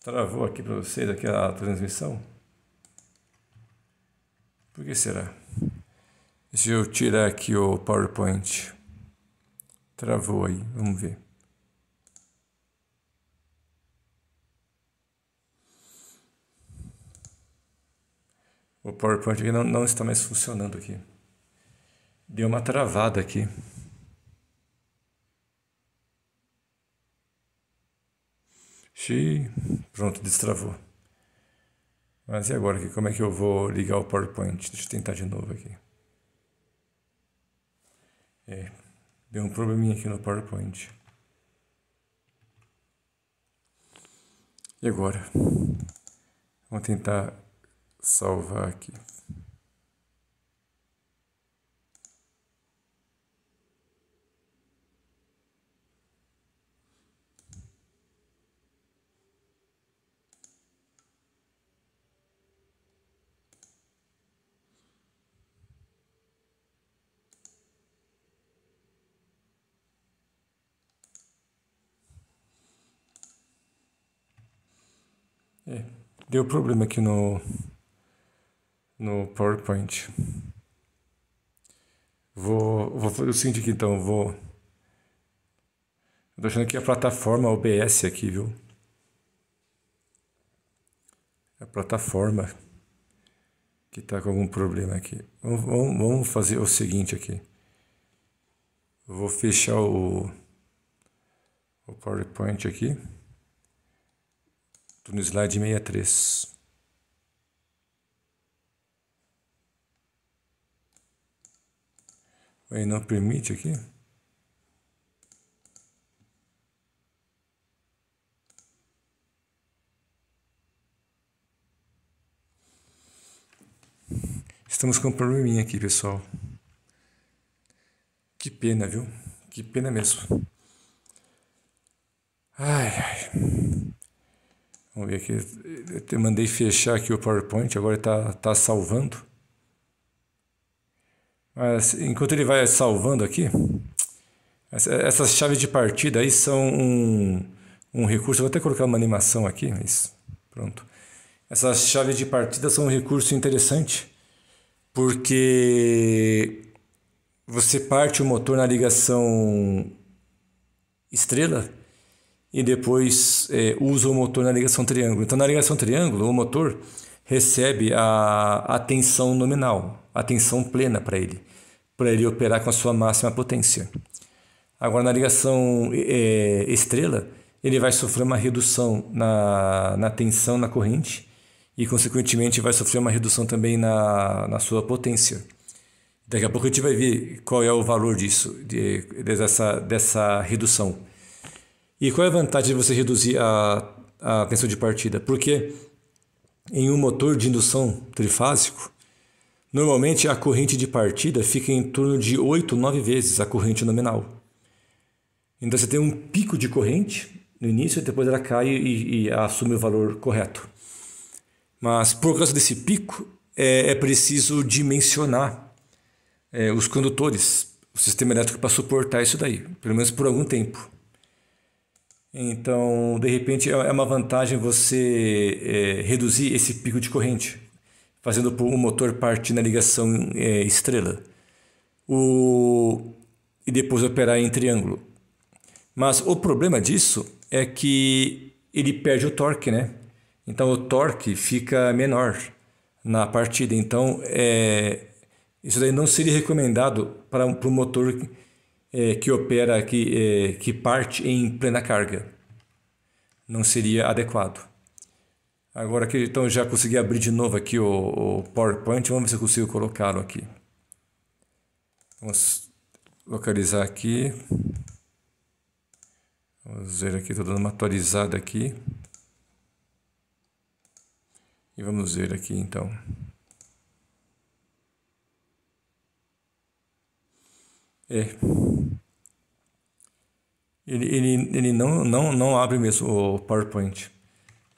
Travou aqui para vocês aqui a transmissão. Por que será? Se eu tirar aqui o PowerPoint. Travou aí, vamos ver. O PowerPoint não, não está mais funcionando aqui. Deu uma travada aqui. Xiii, pronto, destravou. Mas e agora? Como é que eu vou ligar o PowerPoint? Deixa eu tentar de novo aqui. É, deu um probleminha aqui no PowerPoint. E agora? Vamos tentar salvar aqui. É, deu problema aqui no, no PowerPoint. Vou, vou fazer o seguinte aqui então, vou... Eu tô achando que a plataforma OBS aqui, viu? A plataforma que tá com algum problema aqui. Vamos, vamos, fazer o seguinte aqui. vou fechar o, o PowerPoint aqui. Estou no slide 63. Aí não permite aqui? Estamos com um probleminha aqui, pessoal. Que pena, viu? Que pena mesmo. Ai, ai. Vamos ver aqui. Eu mandei fechar aqui o PowerPoint, agora está tá salvando. Mas enquanto ele vai salvando aqui, essas chaves de partida aí são um, um recurso. Vou até colocar uma animação aqui. pronto. Essas chaves de partida são um recurso interessante porque você parte o motor na ligação estrela e depois é, usa o motor na ligação triângulo. Então, na ligação triângulo, o motor recebe a, a tensão nominal, a tensão plena para ele, para ele operar com a sua máxima potência. Agora, na ligação é, estrela, ele vai sofrer uma redução na, na tensão na corrente e, consequentemente, vai sofrer uma redução também na, na sua potência. Daqui a pouco a gente vai ver qual é o valor disso, de, dessa, dessa redução. E qual é a vantagem de você reduzir a, a tensão de partida? Porque em um motor de indução trifásico, normalmente a corrente de partida fica em torno de 8, 9 vezes a corrente nominal. Então você tem um pico de corrente no início, e depois ela cai e, e assume o valor correto. Mas por causa desse pico, é, é preciso dimensionar é, os condutores, o sistema elétrico para suportar isso daí, pelo menos por algum tempo. Então, de repente, é, é uma vantagem você é, reduzir esse pico de corrente, fazendo o motor partir na ligação é, estrela. O... E depois operar em triângulo. Mas o problema disso é que ele perde o torque, né? Então, o torque fica menor na partida. Então, é... isso daí não seria recomendado para, para o motor é, que opera, que, é, que parte em plena carga. Não seria adequado. Agora que então já consegui abrir de novo aqui o, o PowerPoint, vamos ver se eu consigo colocá-lo aqui. Vamos localizar aqui. Vamos ver aqui, estou dando uma atualizada aqui. E vamos ver aqui então. É. Ele, ele, ele não, não, não abre mesmo o PowerPoint.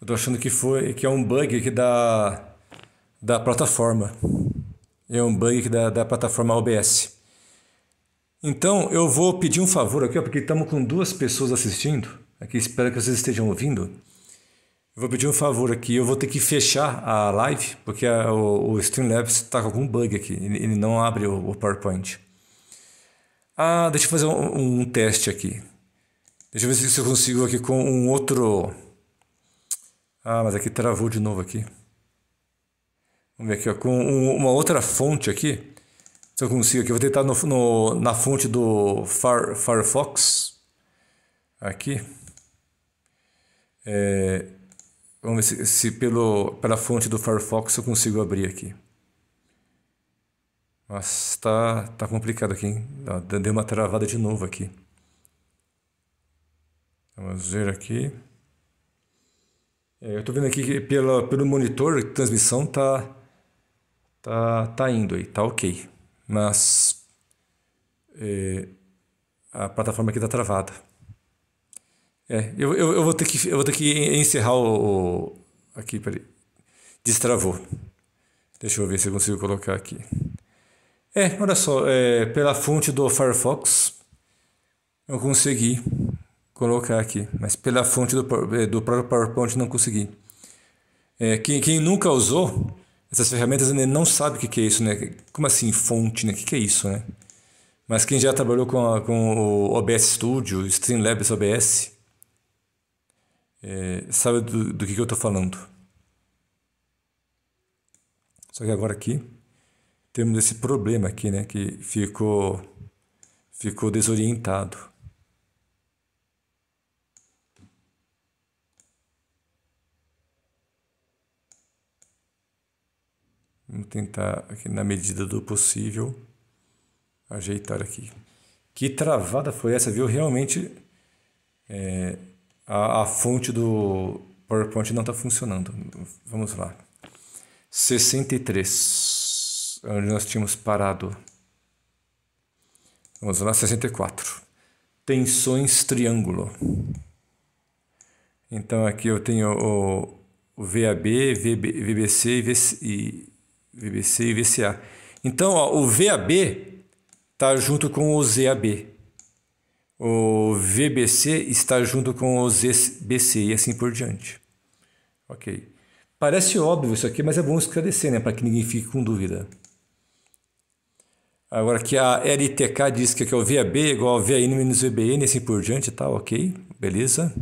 Eu tô achando que, foi, que é um bug que da, da plataforma. É um bug da, da plataforma OBS. Então, eu vou pedir um favor aqui, ó, porque estamos com duas pessoas assistindo. Aqui, espero que vocês estejam ouvindo. Eu vou pedir um favor aqui. Eu vou ter que fechar a live, porque a, o, o Streamlabs está com algum bug aqui. Ele, ele não abre o, o PowerPoint. Ah, deixa eu fazer um, um teste aqui. Deixa eu ver se eu consigo aqui com um outro. Ah, mas aqui travou de novo aqui. Vamos ver aqui, ó, com um, uma outra fonte aqui. Se eu consigo aqui, eu vou tentar no, no, na fonte do Far, Firefox. Aqui. É, vamos ver se, se pelo, pela fonte do Firefox eu consigo abrir aqui. Mas tá, tá complicado aqui, hein? Deu uma travada de novo aqui. Vamos ver aqui. É, eu tô vendo aqui que pela, pelo monitor de transmissão tá, tá, tá indo aí, tá ok. Mas é, a plataforma aqui tá travada. É, eu, eu, eu, vou ter que, eu vou ter que encerrar o. o aqui, peraí. Destravou. Deixa eu ver se eu consigo colocar aqui. É, olha só, é, pela fonte do Firefox, eu consegui colocar aqui, mas pela fonte do, é, do próprio PowerPoint não consegui. É, quem, quem nunca usou essas ferramentas né, não sabe o que é isso, né? Como assim, fonte, né? O que é isso, né? Mas quem já trabalhou com, a, com o OBS Studio, Streamlabs OBS, é, sabe do, do que, que eu estou falando. Só que agora aqui temos esse problema aqui, né? Que ficou, ficou desorientado. Vamos tentar, aqui, na medida do possível, ajeitar aqui. Que travada foi essa, viu? Realmente é, a, a fonte do PowerPoint não está funcionando. Vamos lá. 63 onde nós tínhamos parado. Vamos lá, 64. Tensões triângulo. Então aqui eu tenho o, o VAB, VB, VBC e, VC, e, VBC e VCA. Então ó, o VAB tá está junto com o ZAB. O VBC está junto com o ZBC e assim por diante. Ok. Parece óbvio isso aqui, mas é bom esclarecer, né? Para que ninguém fique com dúvida. Agora que a LTK diz que, é, é o VAB igual a VAN menos VBN e assim por diante, tá ok, beleza.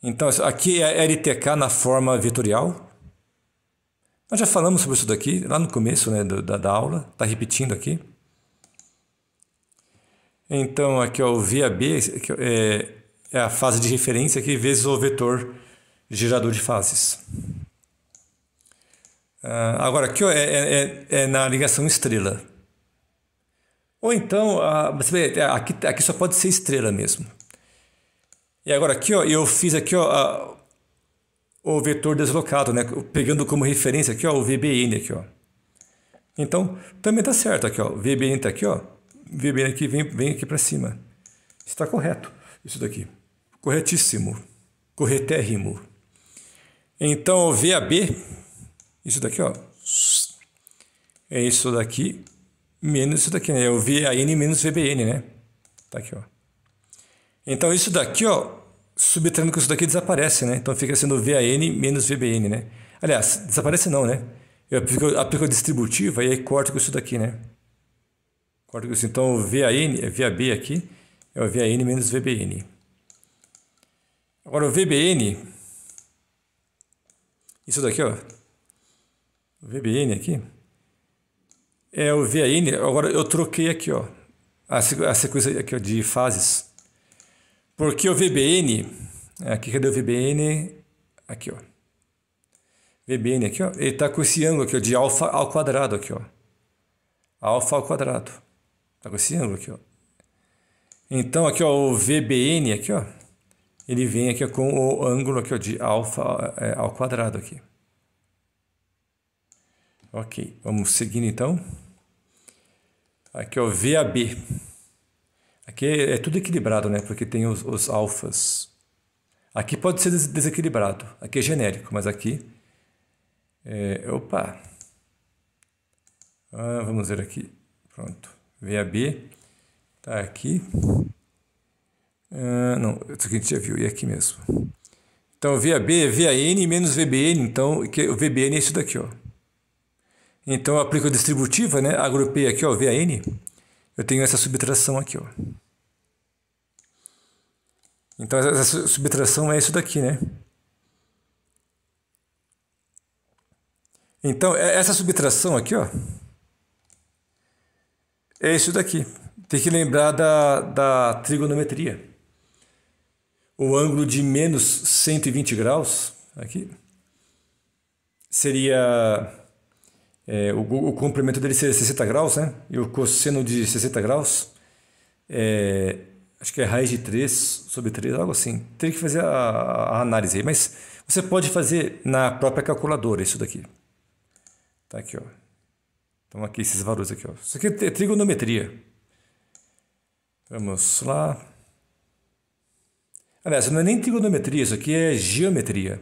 Então, aqui é a LTK na forma vetorial. Nós já falamos sobre isso daqui, lá no começo né, da, da aula, tá repetindo aqui. Então, aqui ó, o VAB é, é a fase de referência aqui vezes o vetor gerador de fases. Ah, agora, aqui ó, é, é, é, é na ligação estrela. Ou então, ah, você vê, é, aqui, aqui só pode ser estrela mesmo. E agora aqui, ó, eu fiz aqui, ó, a, o vetor deslocado, né? Pegando como referência aqui, ó, o VBN aqui, ó. Então, também tá certo aqui, ó. VBN está aqui, ó. VBN aqui vem, vem aqui para cima. Está correto isso daqui. Corretíssimo. Corretérrimo. Então, o VAB, isso daqui, ó. É isso daqui menos isso daqui, né? O VAN menos VBN, né? Tá aqui, ó. Então isso daqui, ó, subtraindo com isso daqui desaparece, né? Então fica sendo VAN menos VBN, né? Aliás, desaparece não, né? Eu aplico, aplico a distributiva e aí corto com isso daqui, né? Corto com isso. Então o VAN, é VAB aqui, é o VAN menos VBN. Agora o VBN, isso daqui, ó. O VBN aqui. É, o vi né? agora eu troquei aqui, ó, a, a sequência aqui, ó, de fases. Porque o VBN, é, aqui cadê o VBN? Aqui, ó. VBN aqui, ó, ele tá com esse ângulo aqui, ó, de alfa ao quadrado aqui, ó. Alfa ao quadrado. Tá com esse ângulo aqui, ó. Então aqui, ó, o VBN aqui, ó, ele vem aqui ó, com o ângulo aqui, ó, de alfa é, ao quadrado aqui. Ok, vamos seguindo então. Aqui, o VAB. Aqui é, é tudo equilibrado, né? Porque tem os, os alfas. Aqui pode ser desequilibrado. Aqui é genérico, mas aqui... É, opa! Ah, vamos ver aqui. Pronto. VAB. Tá aqui. Ah, não, isso é aqui a gente já viu. E aqui mesmo. Então, VAB é VAN menos VBN. Então, o VBN é isso daqui, ó. Então eu aplico a distributiva, né? agrupei aqui, ó, VAN, eu tenho essa subtração aqui. Ó. Então essa subtração é isso daqui, né? Então é, essa subtração aqui, ó, é isso daqui. Tem que lembrar da, da trigonometria. O ângulo de menos 120 graus, aqui, seria é, o, o, comprimento dele seria 60 graus, né? E o cosseno de 60 graus, é, acho que é raiz de 3 sobre 3, algo assim. Teria que fazer a, a análise aí, mas você pode fazer na própria calculadora isso daqui. Tá aqui, ó. Então aqui esses valores aqui, ó. Isso aqui é trigonometria. Vamos lá. Aliás, não é nem trigonometria, isso aqui é geometria.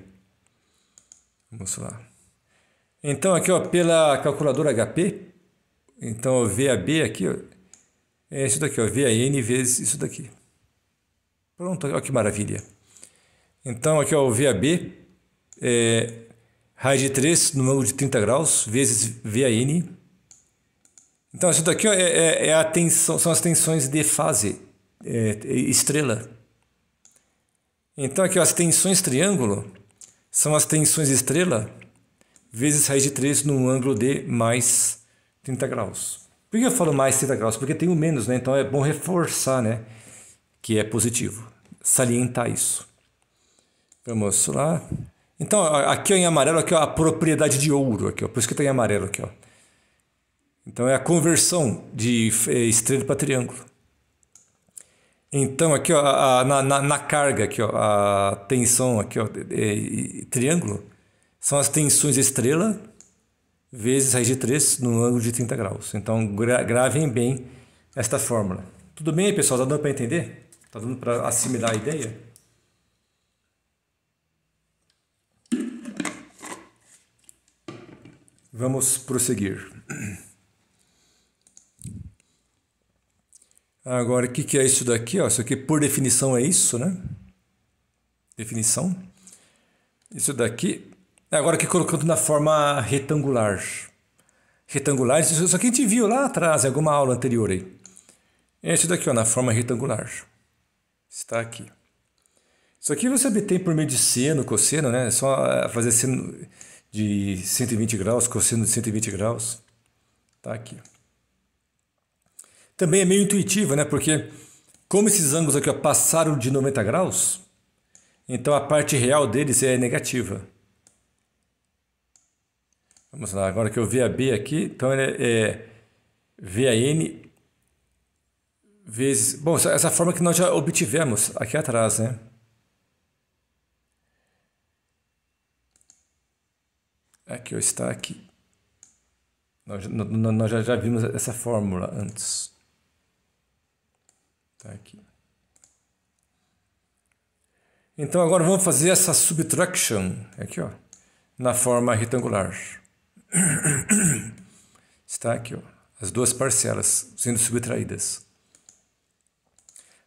Vamos lá. Então, aqui ó, pela calculadora HP, então VAB aqui ó, é isso daqui, ó, VAN vezes isso daqui. Pronto, olha que maravilha. Então, aqui ó, o VAB é raiz de 3 no ângulo de 30 graus vezes VAN. Então, isso daqui ó, é, é, é a tensão, são as tensões de fase é, estrela. Então, aqui ó, as tensões triângulo são as tensões estrela vezes raiz de 3 num ângulo de mais 30 graus. Por que eu falo mais 30 graus? Porque tem o menos, né? Então é bom reforçar, né? Que é positivo. Salientar isso. Vamos lá. Então, aqui ó, em amarelo, aqui ó, a propriedade de ouro, aqui, ó, por isso que está em amarelo aqui. Ó. Então, é a conversão de eh, estrela para triângulo. Então, aqui ó, a, na, na, na, carga, aqui, ó, a tensão, aqui, ó, triângulo, são as tensões estrela vezes raiz de 3 no ângulo de 30 graus. Então, gra gravem bem esta fórmula. Tudo bem pessoal? Tá dando para entender? Tá dando para assimilar a ideia? Vamos prosseguir. Agora, o que, que é isso daqui? Ó, isso aqui, por definição, é isso, né? Definição. Isso daqui é, agora aqui colocando na forma retangular. Retangular, isso aqui a gente viu lá atrás, em alguma aula anterior aí. Esse é daqui, ó, na forma retangular. Está aqui. Isso aqui você obtém por meio de seno, cosseno, né? É só é, fazer seno de 120 graus, cosseno de 120 graus. está aqui. Também é meio intuitivo, né? Porque como esses ângulos aqui ó, passaram de 90 graus, então a parte real deles é negativa. Vamos lá, agora que eu vi a B aqui, então é, é VAN vezes. Bom, essa forma que nós já obtivemos aqui atrás, né? Aqui está aqui. Nós, nós já, já vimos essa fórmula antes. Tá aqui. Então agora vamos fazer essa subtraction aqui, ó, na forma retangular. Está aqui, ó, as duas parcelas sendo subtraídas.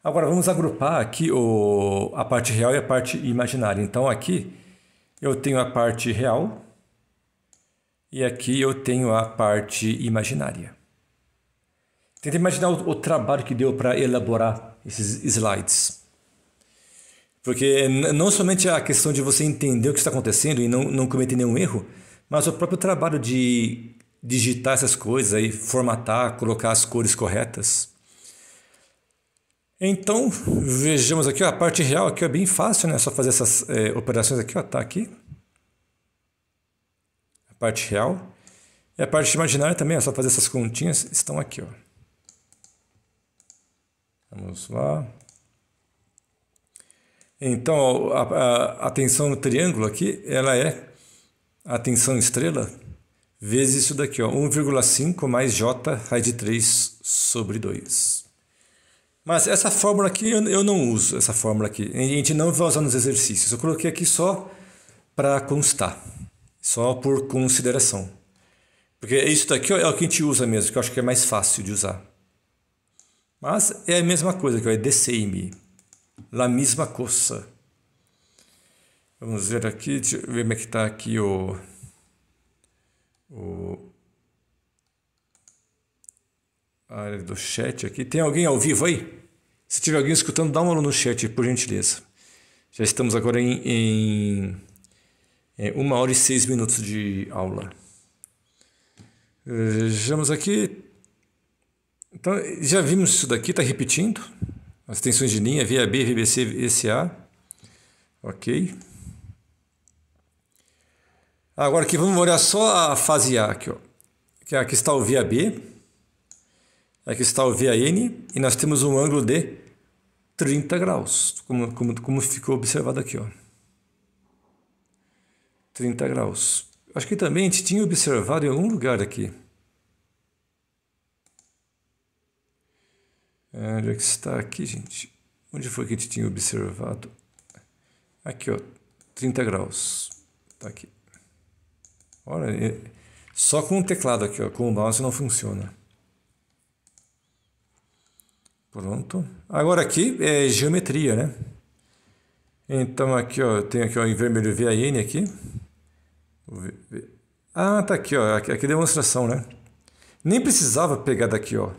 Agora vamos agrupar aqui o, a parte real e a parte imaginária. Então aqui eu tenho a parte real e aqui eu tenho a parte imaginária. Tenta imaginar o, o trabalho que deu para elaborar esses slides. Porque não somente a questão de você entender o que está acontecendo e não, não cometer nenhum erro, mas o próprio trabalho de digitar essas coisas aí, formatar, colocar as cores corretas. Então, vejamos aqui, ó, a parte real aqui é bem fácil, né? Só fazer essas é, operações aqui, ó, tá aqui. A parte real. E a parte imaginária também, é só fazer essas continhas, estão aqui, ó. Vamos lá. Então, a, a, a tensão no triângulo aqui, ela é Atenção estrela, vezes isso daqui, ó, 1,5 mais J raiz de 3 sobre 2. Mas essa fórmula aqui eu não uso, essa fórmula aqui. A gente não vai usar nos exercícios. Eu coloquei aqui só para constar, só por consideração. Porque isso daqui é o que a gente usa mesmo, que eu acho que é mais fácil de usar. Mas é a mesma coisa que é DCM same, la mesma coisa. Vamos ver aqui, deixa eu ver como é que está aqui o, o a área do chat aqui. Tem alguém ao vivo aí? Se tiver alguém escutando, dá uma olhada no chat, por gentileza. Já estamos agora em, em, uma hora e seis minutos de aula. Eh, vejamos aqui. Então, já vimos isso daqui, está repetindo. As tensões de linha, VAB, VBC, VCA. Ok. Agora aqui vamos olhar só a fase A aqui, ó. Que é aqui está o via B, aqui está o via N e nós temos um ângulo de 30 graus, como, como, como ficou observado aqui, ó. 30 graus. Acho que também a gente tinha observado em algum lugar aqui. Onde é que está aqui, gente? Onde foi que a gente tinha observado? Aqui, ó, 30 graus. está aqui. Olha, só com o teclado aqui, ó, com o mouse não funciona. Pronto. Agora aqui é geometria, né? Então aqui, ó, eu tenho aqui ó, em vermelho VAN aqui. Ah, tá aqui, ó, aqui, aqui é demonstração, né? Nem precisava pegar daqui, ó.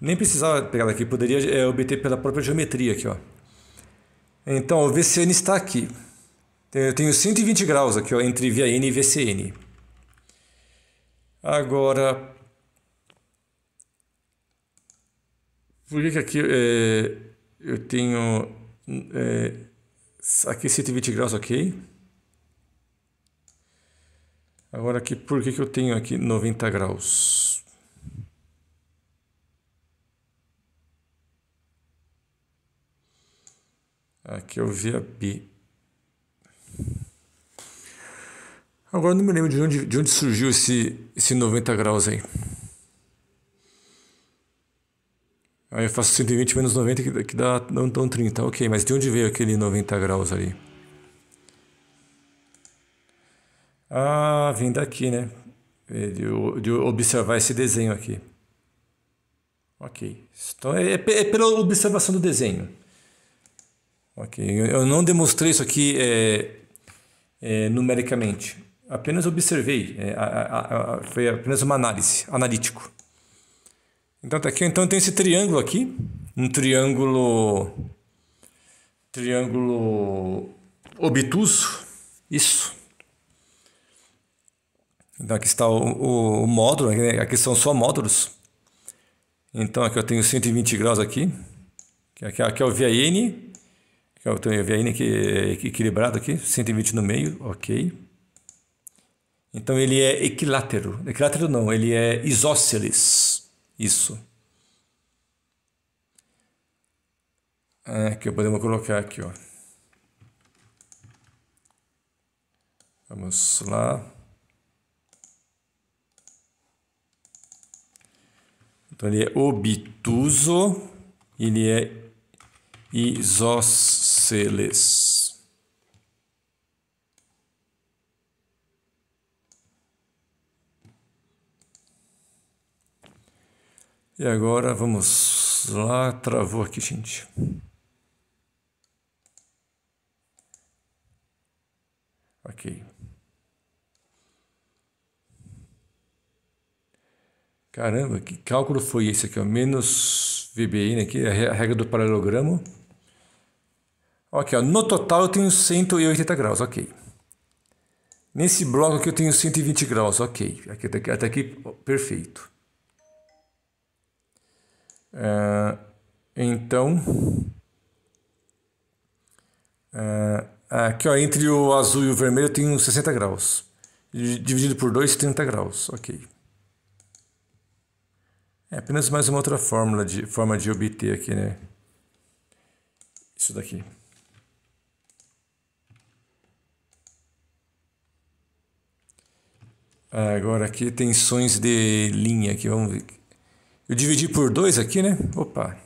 Nem precisava pegar daqui, poderia é, obter pela própria geometria aqui, ó. Então, o VCN está aqui. Eu tenho 120 graus aqui, ó, entre VAN e VCN. Agora, por que, que aqui é, eu tenho é, aqui 120 graus, ok? Agora aqui, por que, que eu tenho aqui 90 graus? Aqui eu vi a B. Agora não me lembro de onde, de onde surgiu esse, esse 90 graus aí. Aí eu faço 120 menos 90 que, que dá não tão 30. Ok, mas de onde veio aquele 90 graus ali? Ah, vem daqui, né? É, de, de observar esse desenho aqui. Ok. Então é, é, é pela observação do desenho. Ok. Eu, eu não demonstrei isso aqui é, é numericamente apenas observei, é, a, a, a, foi apenas uma análise, analítico. Então tá aqui, então tem esse triângulo aqui, um triângulo triângulo obtuso, isso. Então aqui está o, o, o módulo, né? aqui são só módulos. Então aqui eu tenho 120 graus aqui, aqui, aqui é o VN, aqui eu tenho o VN que é equilibrado aqui, 120 no meio, ok. Então ele é equilátero. Equilátero não, ele é isósceles. Isso. É, ah, que podemos colocar aqui, ó. Vamos lá. Então ele é obtuso, ele é isósceles. E agora vamos lá, travou aqui, gente. Ok. Caramba, que cálculo foi esse aqui? Ó? Menos VBN aqui, a regra do paralelogramo. Ok, ó, no total eu tenho 180 graus, ok. Nesse bloco aqui eu tenho 120 graus, ok. Aqui, até aqui, perfeito. É, então, é, aqui ó, entre o azul e o vermelho tem uns 60 graus. Dividido por 2, 30 graus. Ok. É apenas mais uma outra fórmula de, forma de obter aqui, né? Isso daqui. É, agora aqui tensões de linha aqui, vamos ver. Eu dividi por 2 aqui, né? Opa!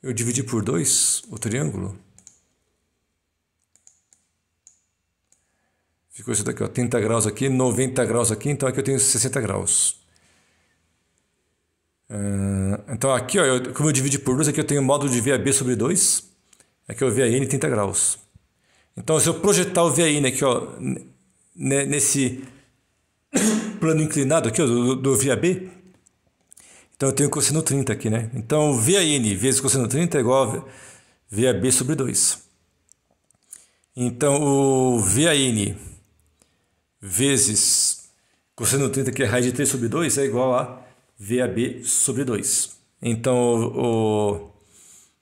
Eu dividi por 2 o triângulo. Ficou isso daqui, ó, 30 graus aqui, 90 graus aqui, então aqui eu tenho 60 graus. Uh, então aqui, ó, eu, como eu dividi por 2, aqui eu tenho o módulo de VAB sobre 2. Aqui é o VAN 30 graus. Então se eu projetar o VAN aqui, ó, nesse plano inclinado aqui, ó, do, do via B. Então eu tenho cosseno 30 aqui, né? Então VAN vezes cosseno 30 é igual a VAB sobre 2. Então o VAN vezes cosseno 30, que é raiz de 3 sobre 2, é igual a VAB sobre 2. Então o,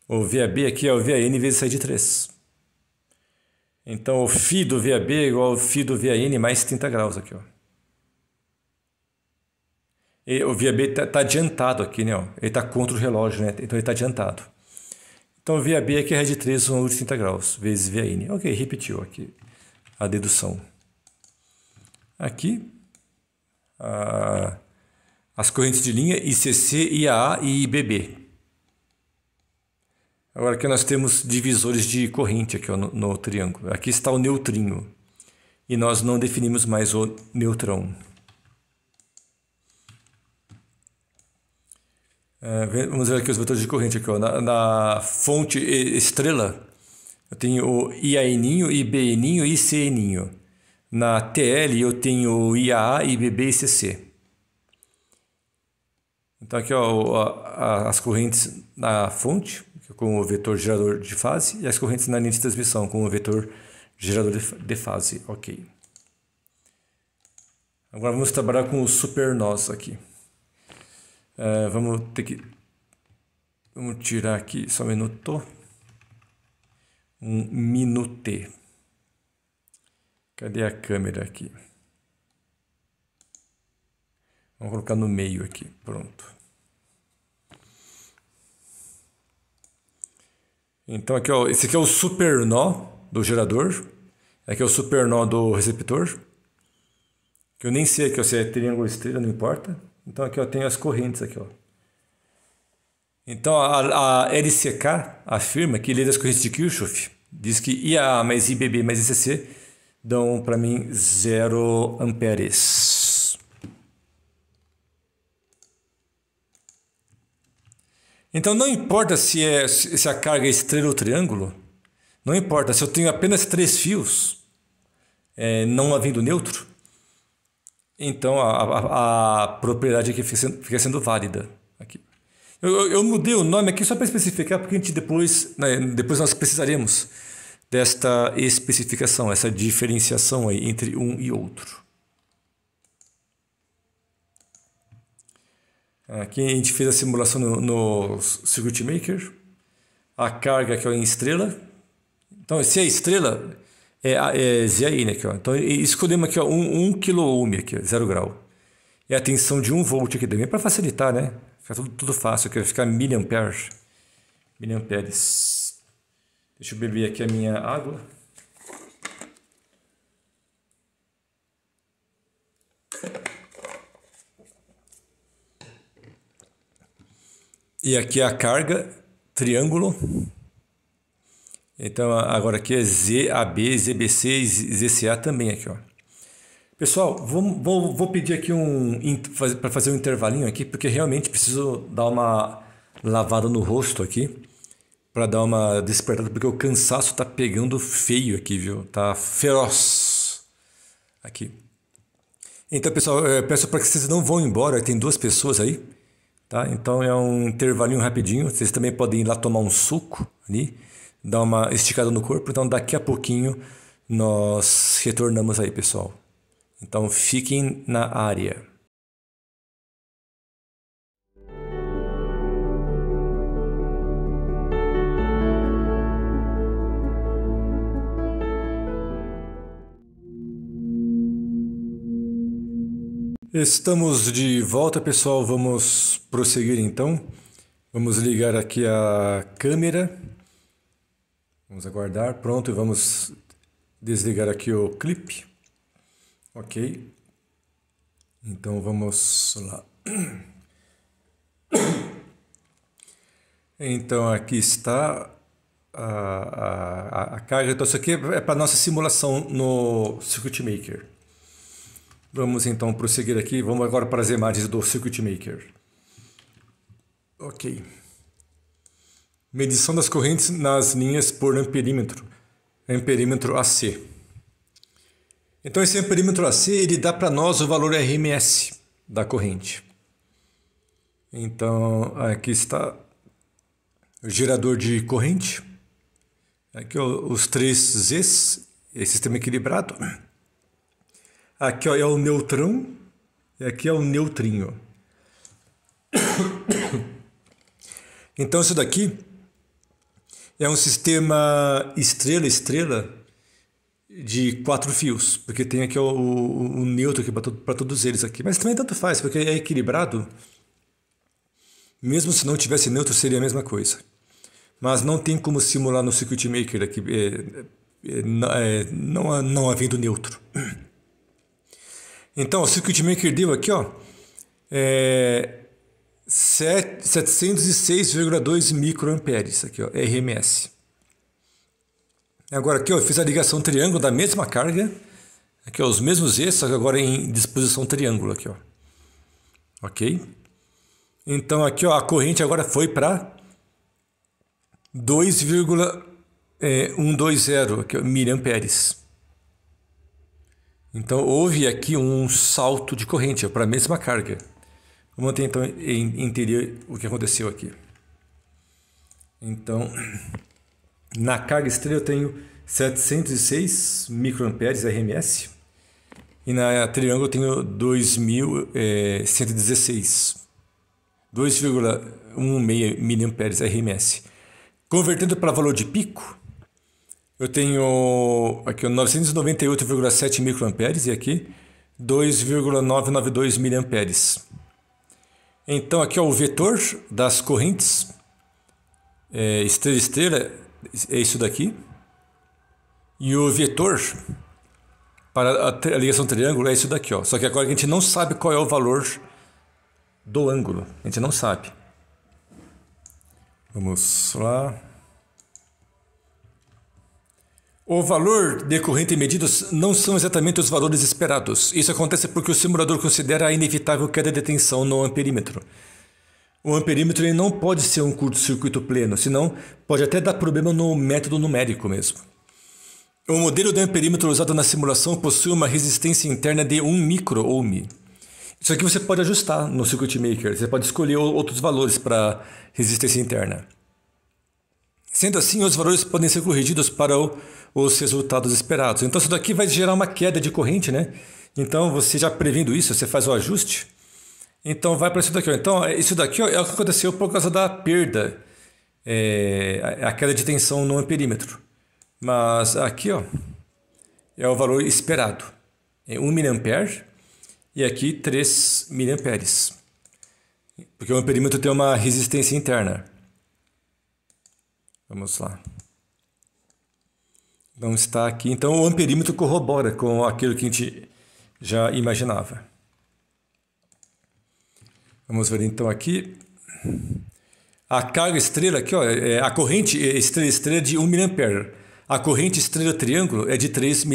o, o aqui é o VAN vezes raiz de 3. Então, o φ do VAB é igual ao φ do VAN mais 30 graus aqui, ó o VIA-B está tá adiantado aqui, né? Ele está contra o relógio, né? Então ele está adiantado. Então o VIA-B aqui é de 3 no de 30 graus, vezes Vn. Ok, repetiu aqui a dedução. Aqui, a, as correntes de linha ICC, IAA e IBB. Agora aqui nós temos divisores de corrente aqui ó, no, no triângulo. Aqui está o neutrinho. E nós não definimos mais o neutrão. É, vamos ver aqui os vetores de corrente. Aqui, ó. Na, na fonte estrela, eu tenho o IANinho, IBNinho e ICNinho. Na TL, eu tenho IAA, IBB e CC. Então, aqui ó, as correntes na fonte, com o vetor gerador de fase, e as correntes na linha de transmissão, com o vetor gerador de, fase. Ok. Agora vamos trabalhar com os supernós aqui. Uh, vamos ter que. Vamos tirar aqui só um minuto. Um minuto. Cadê a câmera aqui? Vamos colocar no meio aqui. Pronto. Então aqui ó, esse aqui é o supernó do gerador. Aqui é o supernó do receptor. Que eu nem sei aqui ó, se é triângulo estrela, não importa. Então aqui eu tenho as correntes aqui, ó. Então a, a LCK afirma que lei das correntes de Kirchhoff diz que IA mais IBB mais ICC dão para mim 0 amperes. Então não importa se, é, se a carga é estrela ou triângulo, não importa se eu tenho apenas três fios, é, não havendo neutro, então a, a, a propriedade aqui fica sendo, fica sendo válida. Aqui. Eu, eu, eu, mudei o nome aqui só para especificar, porque a gente depois, né, depois nós precisaremos desta especificação, essa diferenciação aí entre um e outro. Aqui a gente fez a simulação no, no Circuit Maker. A carga que é em estrela. Então, se é estrela, é, ah, é né? aqui, ó. Então escolhemos aqui, 1 um, um kOhm aqui, ó, 0 grau. E é a tensão de 1 volt aqui também, para facilitar, né? Fica tudo, tudo fácil aqui, vai ficar miliamperes. Miliamperes. Deixa eu beber aqui a minha água. E aqui é a carga, triângulo. Então, agora aqui é ZAB, ZBC e ZCA também aqui, ó. Pessoal, vou, vou, vou pedir aqui um para fazer um intervalinho aqui, porque realmente preciso dar uma lavada no rosto aqui para dar uma despertada, porque o cansaço tá pegando feio aqui, viu? Tá feroz aqui. Então, pessoal, eu peço para que vocês não vão embora, tem duas pessoas aí, tá? Então é um intervalinho rapidinho, vocês também podem ir lá tomar um suco ali dar uma esticada no corpo. Então, daqui a pouquinho nós retornamos aí, pessoal. Então, fiquem na área. Estamos de volta, pessoal. Vamos prosseguir então. Vamos ligar aqui a câmera Vamos aguardar. Pronto, e vamos desligar aqui o clipe. Ok. Então vamos lá. Então aqui está a, a, a carga. Então isso aqui é para nossa simulação no Circuit Maker. Vamos então prosseguir aqui. Vamos agora para as imagens do Circuit Maker. Ok. Medição das correntes nas linhas por amperímetro, amperímetro AC. Então esse amperímetro AC ele dá para nós o valor RMS da corrente. Então aqui está o gerador de corrente. Aqui ó, os três Zs, esse sistema equilibrado. Aqui ó, é o neutrão e aqui é o neutrinho. Então isso daqui é um sistema estrela-estrela de quatro fios, porque tem aqui o, o, o neutro para todos eles aqui. Mas também tanto faz, porque é equilibrado. Mesmo se não tivesse neutro, seria a mesma coisa. Mas não tem como simular no Circuit Maker aqui, é, é, é não, não havendo neutro. Então, o Circuit Maker deu aqui, ó, é, 706,2 microamperes, aqui ó, RMS. Agora aqui ó, eu fiz a ligação triângulo da mesma carga, aqui ó, os mesmos E, só que agora em disposição triângulo aqui ó, ok? Então aqui ó, a corrente agora foi para 2,120 é, aqui ó, Então houve aqui um salto de corrente para a mesma carga. Vamos ter então entender o que aconteceu aqui. Então, na carga estrela eu tenho 706 microamperes RMS e na triângulo eu tenho 2116 2,16 é, miliamperes RMS. Convertendo para valor de pico, eu tenho aqui 998,7 microamperes e aqui 2,992 miliamperes. Então aqui é o vetor das correntes é, estrela estrela é isso daqui. E o vetor para a ligação triângulo é isso daqui, ó. Só que agora a gente não sabe qual é o valor do ângulo. A gente não sabe. Vamos lá. O valor decorrente medidos não são exatamente os valores esperados. Isso acontece porque o simulador considera a inevitável queda de tensão no amperímetro. O amperímetro não pode ser um curto-circuito pleno, senão pode até dar problema no método numérico mesmo. O modelo de amperímetro usado na simulação possui uma resistência interna de 1 microohm. Isso aqui você pode ajustar no Circuit Maker, você pode escolher outros valores para resistência interna. Sendo assim, os valores podem ser corrigidos para o, os resultados esperados. Então, isso daqui vai gerar uma queda de corrente, né? Então, você já prevendo isso, você faz o ajuste. Então, vai para isso daqui. Ó. Então, é, isso daqui ó, é o que aconteceu por causa da perda, é, a queda de tensão no amperímetro. Mas aqui ó, é o valor esperado, é 1 mA e aqui 3 mA, porque o amperímetro tem uma resistência interna. Vamos lá. Não está aqui. Então, o amperímetro corrobora com aquilo que a gente já imaginava. Vamos ver então aqui. A carga estrela aqui, ó, é a corrente estrela estrela de 1 mA. A corrente estrela triângulo é de 3 mA.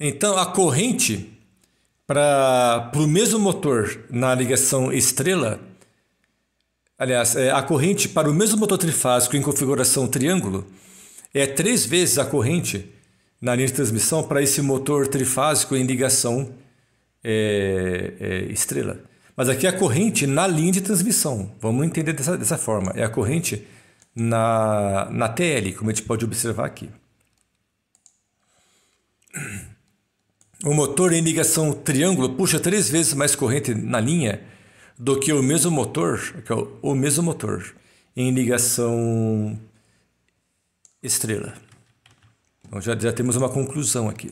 Então, a corrente para o mesmo motor na ligação estrela Aliás, é, a corrente para o mesmo motor trifásico em configuração triângulo é três vezes a corrente na linha de transmissão para esse motor trifásico em ligação é, é, estrela. Mas aqui é a corrente na linha de transmissão. Vamos entender dessa, dessa forma. É a corrente na, na TL, como a gente pode observar aqui. O motor em ligação triângulo puxa três vezes mais corrente na linha do que o mesmo motor, é o, o mesmo motor em ligação estrela. Então já, já temos uma conclusão aqui.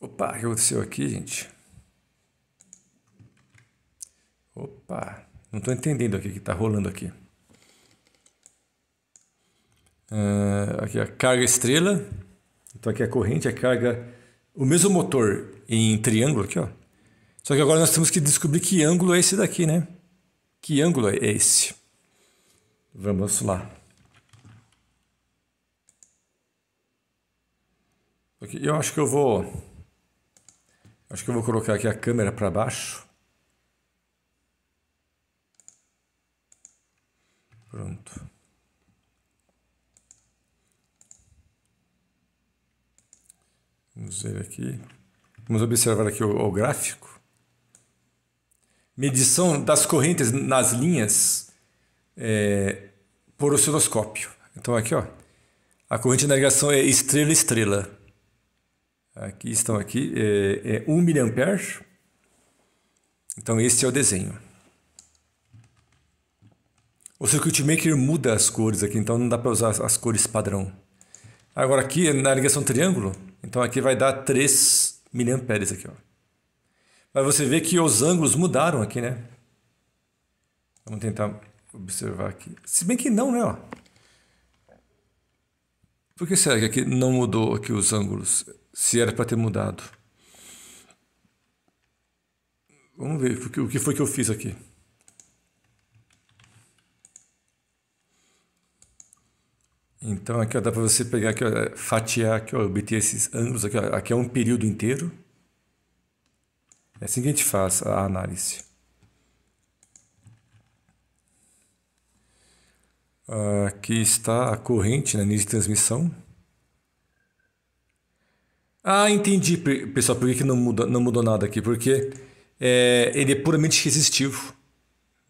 Opa, o que aconteceu aqui, gente? Opa, não estou entendendo aqui o que está rolando aqui. Uh, aqui a carga estrela. Então aqui a corrente, a carga. O mesmo motor em triângulo aqui, ó. Só que agora nós temos que descobrir que ângulo é esse daqui, né? Que ângulo é esse? Vamos lá. Eu acho que eu vou. Acho que eu vou colocar aqui a câmera para baixo. Pronto. Vamos ver aqui. Vamos observar aqui o, o gráfico medição das correntes nas linhas é, por osciloscópio. Então aqui, ó, a corrente de navegação é estrela estrela. Aqui estão aqui é, é 1 mA. Então esse é o desenho. O Circuit Maker muda as cores aqui, então não dá para usar as cores padrão. Agora aqui na ligação triângulo, então aqui vai dar 3 mA aqui, ó. Mas você vê que os ângulos mudaram aqui, né? Vamos tentar observar aqui. Se bem que não, né? Por que será que aqui não mudou aqui os ângulos? Se era para ter mudado. Vamos ver o que foi que eu fiz aqui. Então aqui ó, dá para você pegar aqui, ó, fatiar aqui, ó, obter esses ângulos aqui. Ó. Aqui é um período inteiro. É assim que a gente faz a análise. Aqui está a corrente na né, linha de transmissão. Ah, entendi, pessoal, por que não, muda, não mudou nada aqui? Porque é, ele é puramente resistivo.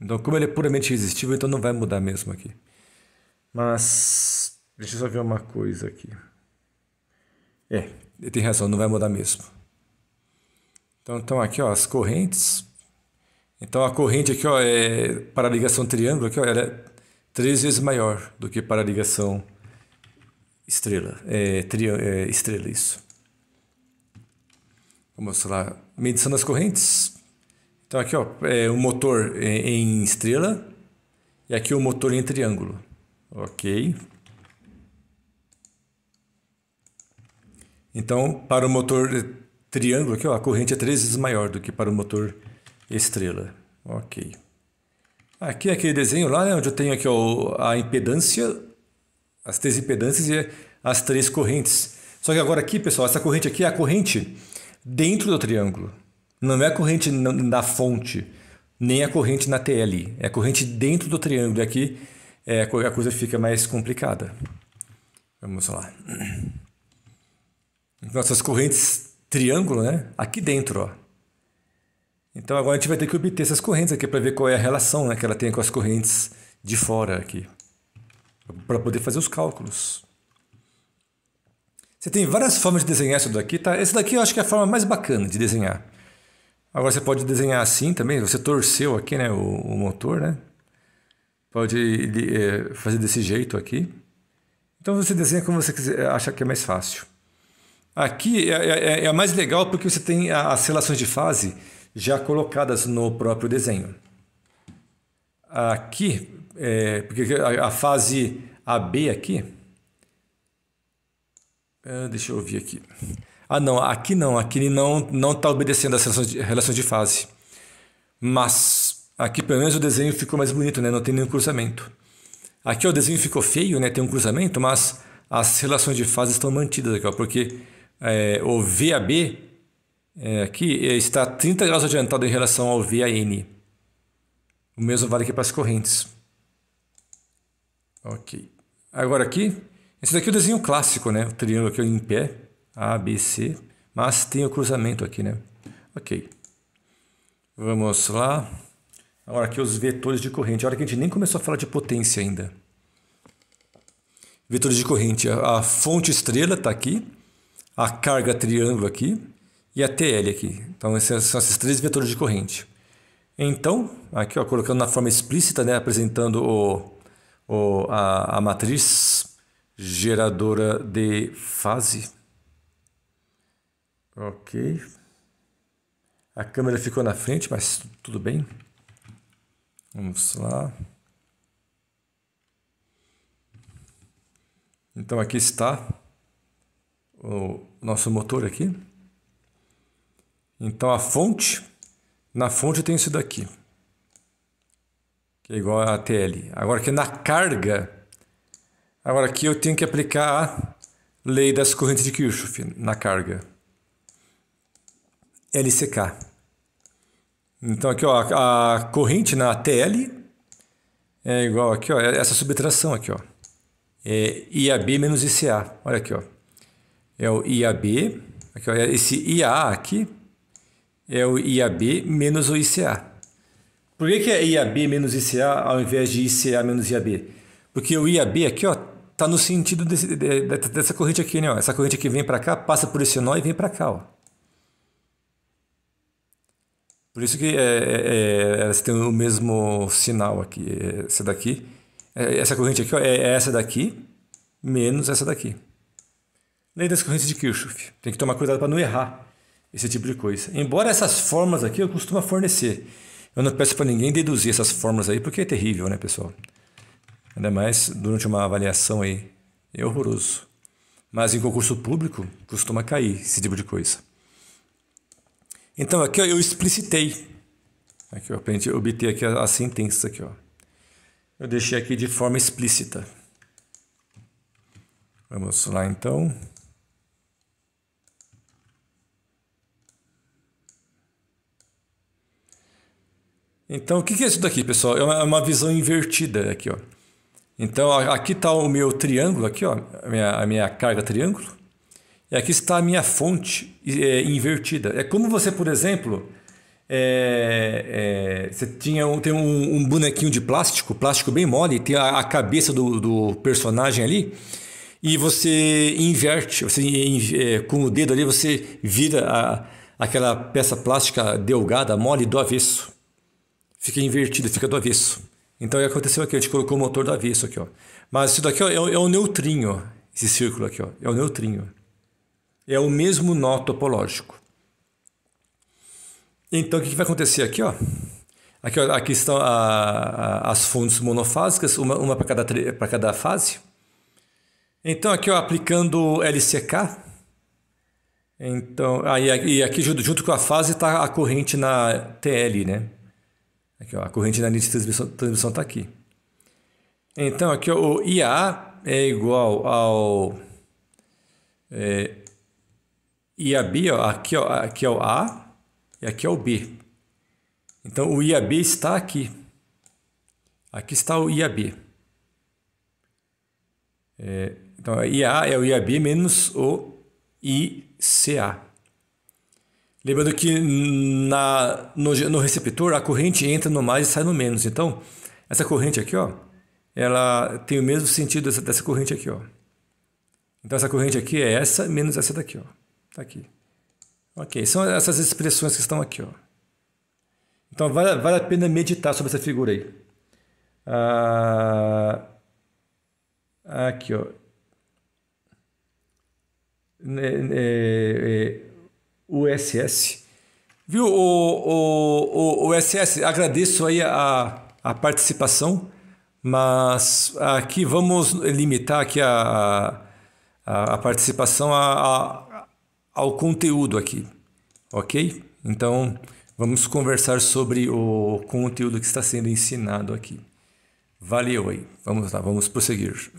Então, como ele é puramente resistivo, então não vai mudar mesmo aqui. Mas, deixa eu só ver uma coisa aqui. É, ele tem razão, não vai mudar mesmo. Então, estão aqui ó, as correntes. Então a corrente aqui ó, é, para a ligação triângulo aqui, ó, ela é três vezes maior do que para a ligação estrela. É, tri, é, estrela, isso. Vamos lá. Medição das correntes. Então aqui ó, é um motor em estrela e aqui o um motor em triângulo. Ok. Então, para o motor triângulo aqui, ó, a corrente é três vezes maior do que para o motor estrela. Ok. Aqui é aquele desenho lá, né, onde eu tenho aqui ó, a impedância, as três impedâncias e as três correntes. Só que agora aqui, pessoal, essa corrente aqui é a corrente dentro do triângulo. Não é a corrente na fonte, nem a corrente na TL. É a corrente dentro do triângulo. E aqui é, a coisa fica mais complicada. Vamos lá. Nossas correntes triângulo, né? Aqui dentro, ó. Então agora a gente vai ter que obter essas correntes aqui para ver qual é a relação né, que ela tem com as correntes de fora aqui. Para poder fazer os cálculos. Você tem várias formas de desenhar isso daqui, tá? Esse daqui eu acho que é a forma mais bacana de desenhar. Agora você pode desenhar assim também, você torceu aqui né, o, o motor, né? Pode é, fazer desse jeito aqui. Então você desenha como você quiser, acha que é mais fácil. Aqui é, é, é, é mais legal porque você tem as relações de fase já colocadas no próprio desenho. Aqui, é, porque a, fase AB aqui. É, deixa eu ver aqui. Ah, não, aqui não, aqui não não está obedecendo as relações de, relações de fase. Mas aqui pelo menos o desenho ficou mais bonito, né? Não tem nenhum cruzamento. Aqui ó, o desenho ficou feio, né? Tem um cruzamento, mas as relações de fase estão mantidas aqui, ó, porque é, o VAB é, aqui está 30 graus adiantado em relação ao VAN. O mesmo vale aqui para as correntes. Ok. Agora aqui, esse daqui é o desenho clássico, né? O triângulo aqui em pé, A, B, C, mas tem o cruzamento aqui, né? Ok. Vamos lá. Agora aqui os vetores de corrente. Olha que a gente nem começou a falar de potência ainda. Vetores de corrente. A fonte estrela está aqui a carga triângulo aqui e a TL aqui. Então, esses são esses três vetores de corrente. Então, aqui ó, colocando na forma explícita, né, apresentando o, o, a, a matriz geradora de fase. Ok. A câmera ficou na frente, mas tudo bem. Vamos lá. Então aqui está o nosso motor aqui. Então a fonte, na fonte tem isso daqui, que é igual a TL. Agora aqui na carga, agora aqui eu tenho que aplicar a lei das correntes de Kirchhoff na carga. LCK. Então aqui ó, a corrente na TL é igual aqui ó, é essa subtração aqui ó, é IAB menos ICA, olha aqui ó é o IAB, aqui, olha, é esse IA aqui é o IAB menos o ICA. Por que, que é IAB menos ICA ao invés de ICA menos IAB? Porque o IAB aqui ó tá no sentido desse, dessa corrente aqui, né? Ó. Essa corrente aqui vem para cá, passa por esse nó e vem para cá, ó. Por isso que é, é, é, elas têm o mesmo sinal aqui. É essa daqui, essa corrente aqui ó, é essa daqui menos essa daqui. Lei das correntes de Kirchhoff. Tem que tomar cuidado para não errar esse tipo de coisa. Embora essas formas aqui eu costumo fornecer. Eu não peço para ninguém deduzir essas formas aí, porque é terrível, né, pessoal? Ainda mais durante uma avaliação aí. É horroroso. Mas em concurso público, costuma cair esse tipo de coisa. Então, aqui ó, eu explicitei. Aqui, ó, pra gente obter aqui a, a sentença aqui, ó. Eu deixei aqui de forma explícita. Vamos lá, então. Então, o que é isso daqui, pessoal? É uma é visão invertida aqui, ó. Então, aqui está o meu triângulo, aqui, ó, a minha, a minha carga triângulo. E aqui está a minha fonte é, invertida. É como você, por exemplo, é, é, você tinha um, tem um, um, bonequinho de plástico, plástico bem mole, tem a, a cabeça do, do, personagem ali, e você inverte, você, é, com o dedo ali, você vira a, aquela peça plástica delgada, mole, do avesso fica invertida, fica do avesso. Então, o que aconteceu aqui? A gente colocou o motor do avesso aqui, ó. Mas isso daqui ó, é, o é um neutrinho, esse círculo aqui, ó. É um neutrinho. É o mesmo nó topológico. Então, o que, que vai acontecer aqui, ó? Aqui, ó, aqui estão a, a, as fontes monofásicas, uma, uma para cada, cada fase. Então, aqui, ó, aplicando LCK. Então, aí, e aqui junto, junto com a fase está a corrente na TL, né? Aqui, ó, a corrente da linha de transmissão está aqui. Então, aqui ó, o IA é igual ao é, IAB, ó, aqui, ó, aqui é o A e aqui é o B. Então, o IAB está aqui. Aqui está o IAB. É, então, é IA é o IAB menos o ICA. Lembrando que na, no, no receptor a corrente entra no mais e sai no menos. Então, essa corrente aqui, ó, ela tem o mesmo sentido dessa, dessa corrente aqui, ó. Então essa corrente aqui é essa menos essa daqui, ó. Tá aqui. Ok, são essas expressões que estão aqui, ó. Então vale, vale a pena meditar sobre essa figura aí. Ah, aqui, ó. Né, né, é, é, é USS. Viu, o, o, o, o SS, agradeço aí a, a participação, mas aqui vamos limitar aqui a, a, a participação a, a, ao conteúdo aqui, ok? Então, vamos conversar sobre o conteúdo que está sendo ensinado aqui. Valeu aí. Vamos lá, vamos prosseguir.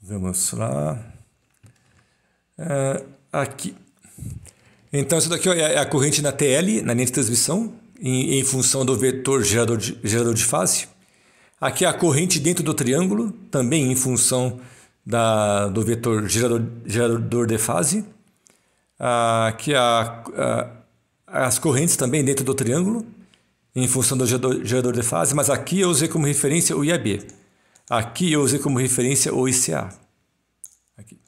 Vamos lá. Uh, Aqui. Então, isso daqui é a corrente na TL, na linha de transmissão, em, em função do vetor gerador de, gerador de fase. Aqui é a corrente dentro do triângulo, também em função da, do vetor gerador, gerador de fase. Aqui é a, a, as correntes também dentro do triângulo, em função do gerador, gerador de fase, mas aqui eu usei como referência o IAB. Aqui eu usei como referência o ICA. Aqui.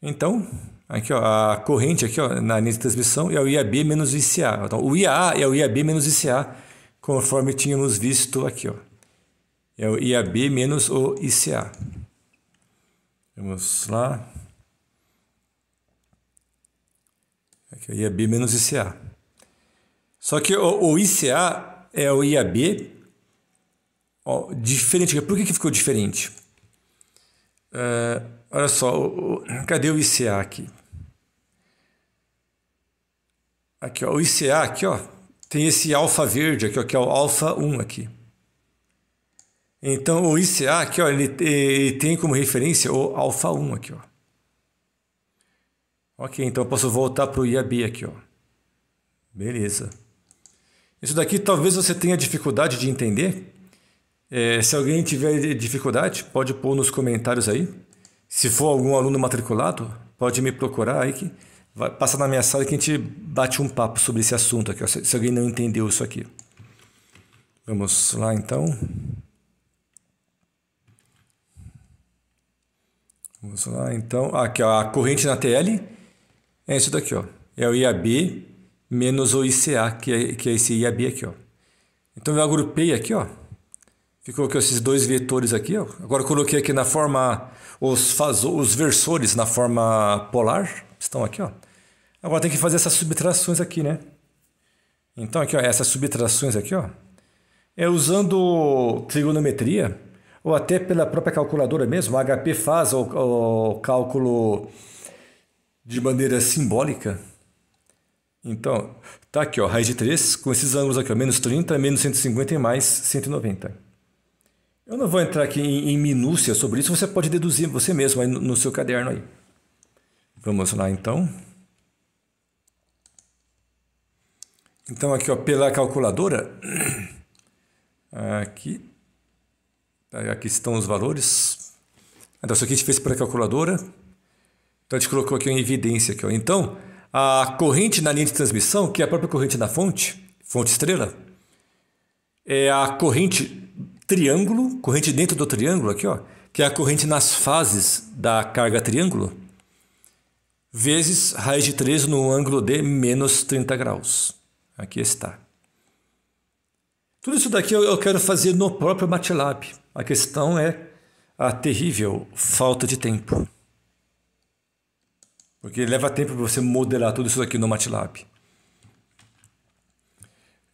Então, Aqui, ó, a corrente aqui, ó, na linha de transmissão é o IAB menos ICA. Então, o Ia é o IAB menos ICA, conforme tínhamos visto aqui, ó. É o IAB menos o ICA. Vamos lá. Aqui, o IAB menos ICA. Só que o, o ICA é o IAB ó, diferente. Por que, que ficou diferente? Uh, Olha só, cadê o ICA aqui? Aqui, ó, o ICA aqui, ó, tem esse alfa verde aqui, ó, que é o alfa 1 aqui. Então, o ICA aqui, ó, ele, ele tem como referência o alfa 1 aqui, ó. Ok, então eu posso voltar para o IAB aqui, ó. Beleza. Isso daqui talvez você tenha dificuldade de entender. É, se alguém tiver dificuldade, pode pôr nos comentários aí. Se for algum aluno matriculado, pode me procurar aí que vai passar na minha sala que a gente bate um papo sobre esse assunto aqui, se alguém não entendeu isso aqui. Vamos lá então. Vamos lá então. Aqui ó, a corrente na TL é isso daqui, ó. É o IAB menos o ICA, que é, que é esse IAB aqui, ó. Então eu agrupei aqui, ó que coloquei esses dois vetores aqui, ó. agora coloquei aqui na forma, os, os versores na forma polar, estão aqui, ó. Agora tem que fazer essas subtrações aqui, né? Então aqui, ó, essas subtrações aqui, ó, é usando trigonometria, ou até pela própria calculadora mesmo, O HP faz o, o cálculo de maneira simbólica. Então, tá aqui, ó, raiz de 3, com esses ângulos aqui, ó, menos 30, menos 150 e mais 190. Eu não vou entrar aqui em, em minúcia sobre isso, você pode deduzir você mesmo aí no, no seu caderno aí. Vamos lá então. Então aqui ó, pela calculadora, aqui, tá, aqui estão os valores. Então isso aqui a gente fez pela calculadora, então a gente colocou aqui em evidência aqui. Ó. Então, a corrente na linha de transmissão, que é a própria corrente da fonte, fonte estrela, é a corrente triângulo, corrente dentro do triângulo aqui, ó, que é a corrente nas fases da carga triângulo, vezes raiz de 3 no ângulo de menos 30 graus. Aqui está. Tudo isso daqui eu quero fazer no próprio MATLAB. A questão é a terrível falta de tempo. Porque leva tempo para você modelar tudo isso aqui no MATLAB.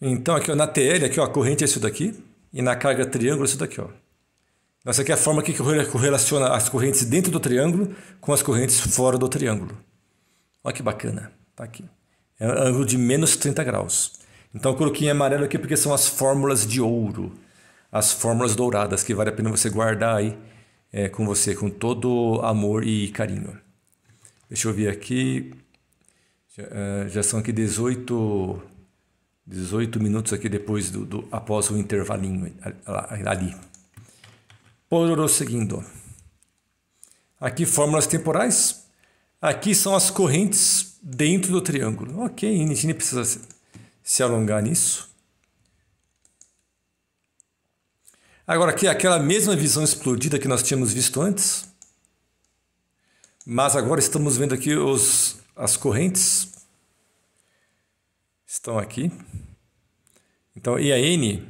Então, aqui ó, na TL, aqui, ó, a corrente é isso daqui e na carga triângulo isso daqui. Ó. Então, essa aqui é a forma que correlaciona as correntes dentro do triângulo com as correntes fora do triângulo. Olha que bacana, tá aqui. É um ângulo de menos 30 graus. Então eu coloquei em amarelo aqui porque são as fórmulas de ouro, as fórmulas douradas que vale a pena você guardar aí é, com você, com todo amor e carinho. Deixa eu ver aqui. Já, ah, já são aqui 18 18 minutos aqui depois do, do após o intervalinho ali. seguindo Aqui fórmulas temporais. Aqui são as correntes dentro do triângulo. Ok, a gente nem precisa se alongar nisso. Agora aqui aquela mesma visão explodida que nós tínhamos visto antes. Mas agora estamos vendo aqui os, as correntes estão aqui. Então, IAN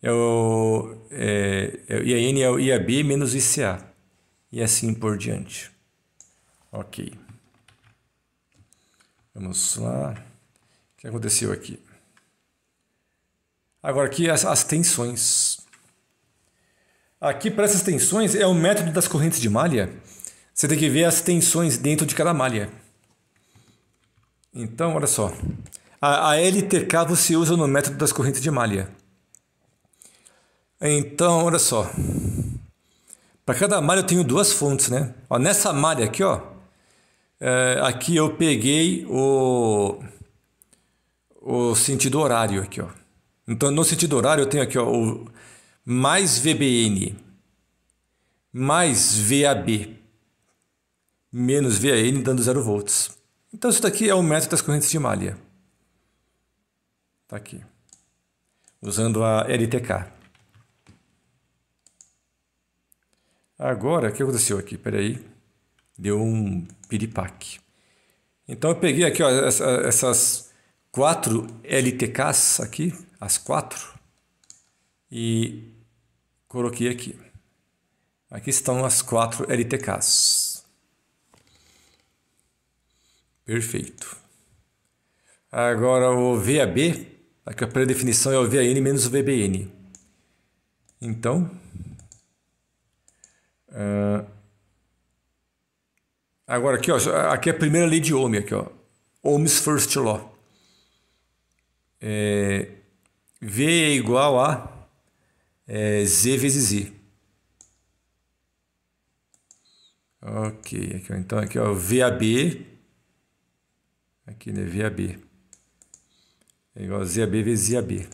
é o, é, é, IAN é o IAB menos ICA. E assim por diante. Ok. Vamos lá. O que aconteceu aqui? Agora aqui as, as tensões. Aqui para essas tensões é o método das correntes de malha. Você tem que ver as tensões dentro de cada malha. Então, olha só. A, a LTK você usa no método das correntes de malha. Então, olha só. Para cada malha eu tenho duas fontes, né? Ó, nessa malha aqui, ó. É, aqui eu peguei o, o sentido horário aqui, ó. Então, no sentido horário eu tenho aqui, ó, o mais VBN mais VAB menos VAN dando 0 volts. Então, isso daqui é o método das correntes de malha. Está aqui. Usando a LTK. Agora, o que aconteceu aqui? Espera aí. Deu um piripaque. Então eu peguei aqui ó, essas quatro LTKs aqui, as quatro, e coloquei aqui. Aqui estão as quatro LTKs. Perfeito. Agora o VAB Aqui a primeira definição é o VAN menos o VBN. Então, uh, agora aqui, ó, aqui é a primeira lei de Ohm, aqui, ó, Ohm's First Law. É, v é igual a é, Z vezes I. Ok, aqui, então aqui é o VAB, aqui né, VAB é igual a ZAB vezes ZAB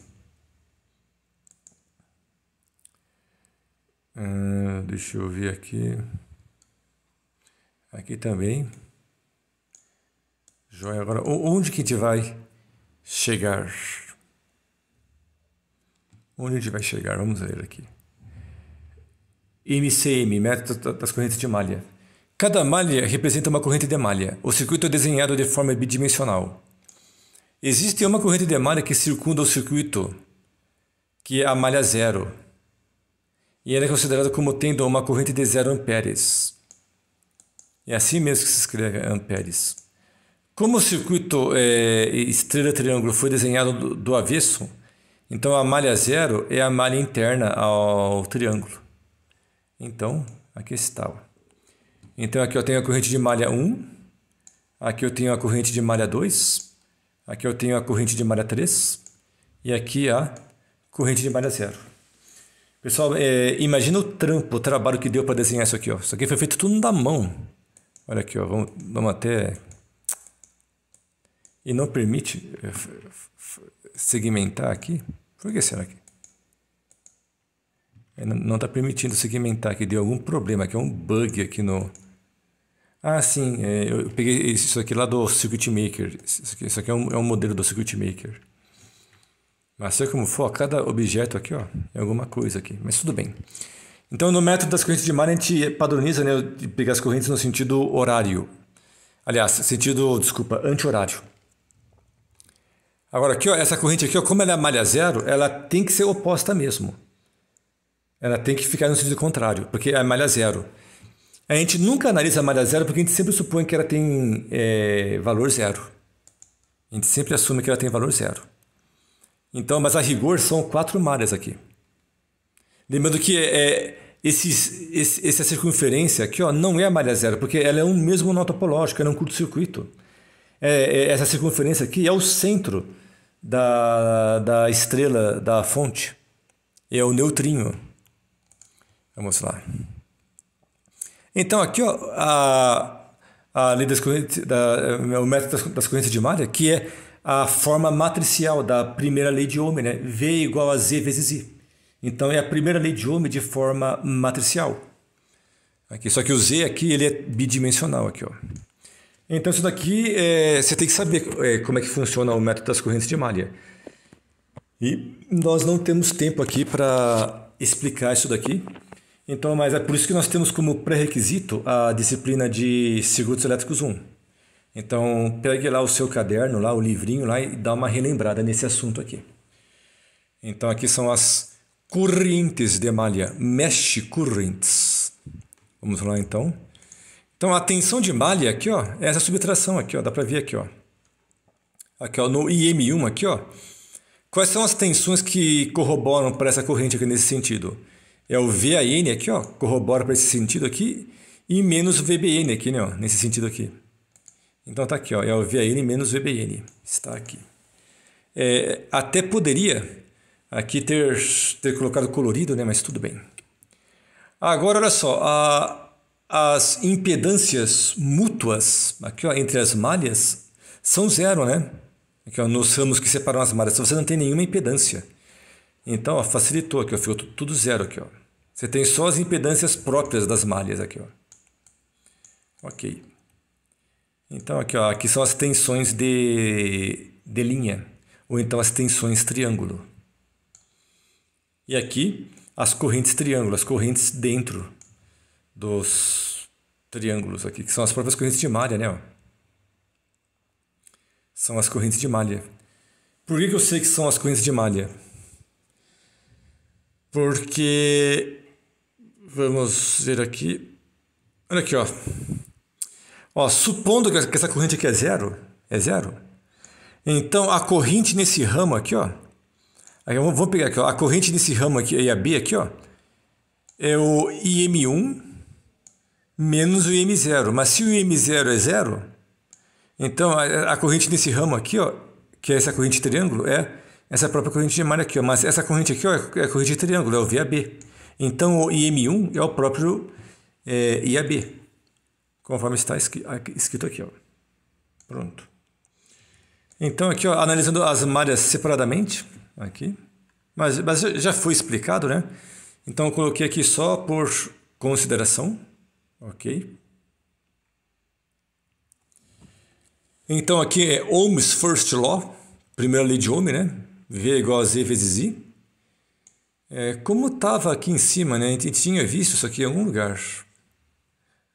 ah, deixa eu ver aqui. Aqui também. Joia. Agora, onde que a gente vai chegar? Onde a gente vai chegar? Vamos ver aqui. MCM, método das correntes de malha. Cada malha representa uma corrente de malha. O circuito é desenhado de forma bidimensional. Existe uma corrente de malha que circunda o circuito, que é a malha zero, e ela é considerada como tendo uma corrente de zero amperes. É assim mesmo que se escreve amperes. Como o circuito é, eh, estrela-triângulo foi desenhado do, do, avesso, então a malha zero é a malha interna ao, triângulo. Então, aqui está. Então aqui eu tenho a corrente de malha 1, aqui eu tenho a corrente de malha 2, Aqui eu tenho a corrente de malha 3 e aqui a corrente de malha 0. Pessoal, é, imagina o trampo, o trabalho que deu para desenhar isso aqui. Ó. Isso aqui foi feito tudo na mão. Olha aqui, ó, vamos, vamos até... E não permite é, segmentar aqui. Por que será que? É, não está permitindo segmentar aqui. Deu algum problema aqui, é um bug aqui no, ah, sim, é, eu peguei isso aqui lá do Circuit Maker. Isso aqui, isso aqui é, um, é um modelo do Circuit Maker. Mas seja como for, cada objeto aqui ó, é alguma coisa aqui, mas tudo bem. Então, no método das correntes de mar, a gente padroniza, né, pegar as correntes no sentido horário. Aliás, sentido, desculpa, anti-horário. Agora aqui, ó, essa corrente aqui, ó, como ela é malha zero, ela tem que ser oposta mesmo. Ela tem que ficar no sentido contrário, porque é malha zero. A gente nunca analisa a malha zero porque a gente sempre supõe que ela tem é, valor zero. A gente sempre assume que ela tem valor zero. Então, mas a rigor são quatro malhas aqui. Lembrando que é, esses, esse, essa circunferência aqui ó, não é a malha zero, porque ela é um mesmo nó topológico, ela é um curto-circuito. É, é, essa circunferência aqui é o centro da, da estrela da fonte. É o neutrinho. Vamos lá. Então, aqui, ó, a, a lei das da, é, o método das, das correntes de malha, que é a forma matricial da primeira lei de Ohm, né? V igual a Z vezes I. Então, é a primeira lei de Ohm de forma matricial. Aqui, só que o Z aqui, ele é bidimensional aqui, ó. Então, isso daqui, é, você tem que saber é, como é que funciona o método das correntes de malha. E nós não temos tempo aqui para explicar isso daqui. Então, mas é por isso que nós temos como pré-requisito a disciplina de Circuitos Elétricos 1. Então, pegue lá o seu caderno, lá o livrinho lá e dá uma relembrada nesse assunto aqui. Então, aqui são as correntes de malha, mesh currents. Vamos lá então. Então, a tensão de malha aqui, ó, é essa subtração aqui, ó, dá para ver aqui, ó. Aqui, ó, no IM1 aqui, ó. Quais são as tensões que corroboram para essa corrente aqui nesse sentido? é o VAN aqui, ó, corrobora para esse sentido aqui, e menos o VBN aqui, né, ó, nesse sentido aqui. Então tá aqui, ó, é o VAN menos VBN, está aqui. É, até poderia aqui ter, ter colocado colorido, né, mas tudo bem. Agora, olha só, a, as impedâncias mútuas aqui, ó, entre as malhas são zero, né? Aqui, ó, nos ramos que separam as malhas, então, você não tem nenhuma impedância. Então, ó, facilitou aqui, ó, ficou tudo zero aqui. Ó. Você tem só as impedâncias próprias das malhas aqui. Ó. Ok. Então, aqui, ó, aqui são as tensões de, de linha, ou então as tensões triângulo. E aqui, as correntes triângulo, as correntes dentro dos triângulos aqui, que são as próprias correntes de malha, né? Ó. São as correntes de malha. Por que, que eu sei que são as correntes de malha? porque vamos ver aqui. Olha aqui, ó. Ó, supondo que essa corrente aqui é zero, é zero. Então a corrente nesse ramo aqui, ó. vamos pegar aqui, ó. A corrente nesse ramo aqui, a b aqui, ó. É o IM1 menos o IM0. Mas se o IM0 é zero, então a, a corrente nesse ramo aqui, ó, que é essa corrente triângulo, é essa é própria corrente de malha aqui, ó, mas essa corrente aqui ó, é a é corrente de triângulo, é o VAB. Então, o IM1 é o próprio é, IAB, conforme está escrito aqui. Ó. Pronto. Então, aqui, ó, analisando as malhas separadamente, aqui, mas, mas já foi explicado, né? Então, eu coloquei aqui só por consideração, ok? Então, aqui é Ohm's First Law, primeira lei de Ohm, né? V igual a Z vezes I. É, como estava aqui em cima, né? A gente tinha visto isso aqui em algum lugar.